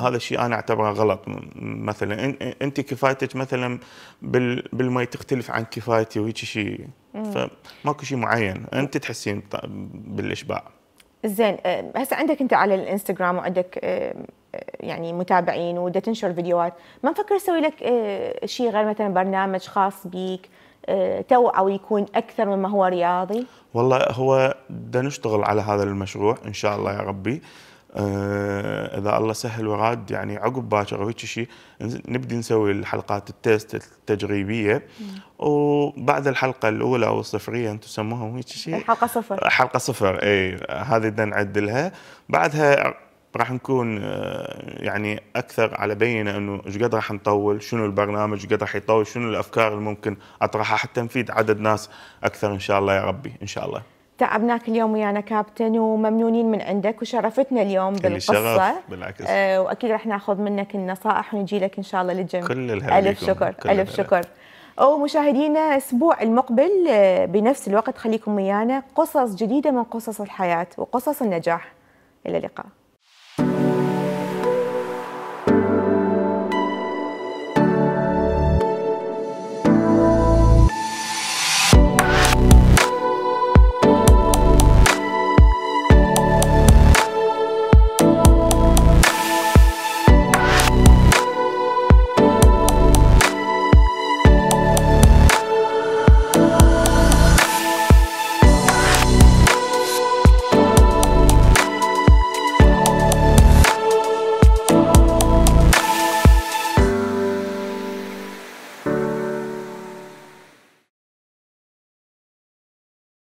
[SPEAKER 3] هذا الشيء انا اعتبره غلط مثلا انت كفايتك مثلا بالماي تختلف عن كفايتي وهيك شيء فماكو شيء معين انت تحسين بالاشباع
[SPEAKER 1] زين هسه عندك انت على الانستغرام وعندك يعني متابعين ودا تنشر فيديوهات ما نفكر اسوي لك شيء غير مثلا برنامج خاص بيك توعوي يكون اكثر مما هو رياضي
[SPEAKER 3] والله هو بدنا نشتغل على هذا المشروع ان شاء الله يا ربي آه، اذا الله سهل وراد يعني عقب باكر وهيك شيء نبدي نسوي الحلقات التيست التجريبيه وبعد الحلقه الاولى او الصفريه انتم تسموها هيك شيء الحلقه صفر حلقه صفر اي هذه بدنا نعدلها بعدها راح نكون آه، يعني اكثر على بينه انه ايش قد راح نطول، شنو البرنامج، ايش قد راح يطول، شنو الافكار اللي ممكن اطرحها حتى نفيد عدد ناس اكثر ان شاء الله يا ربي، ان شاء الله.
[SPEAKER 1] تعبناك اليوم ويانا كابتن وممنونين من عندك وشرفتنا اليوم بالقصه
[SPEAKER 3] بالعكس آه
[SPEAKER 1] واكيد راح ناخذ منك النصائح ونجي لك ان شاء الله للجيم كل الف شكر كل الف شكر شكر ومشاهدينا الاسبوع المقبل آه، بنفس الوقت خليكم ويانا قصص جديده من قصص الحياه وقصص النجاح الى اللقاء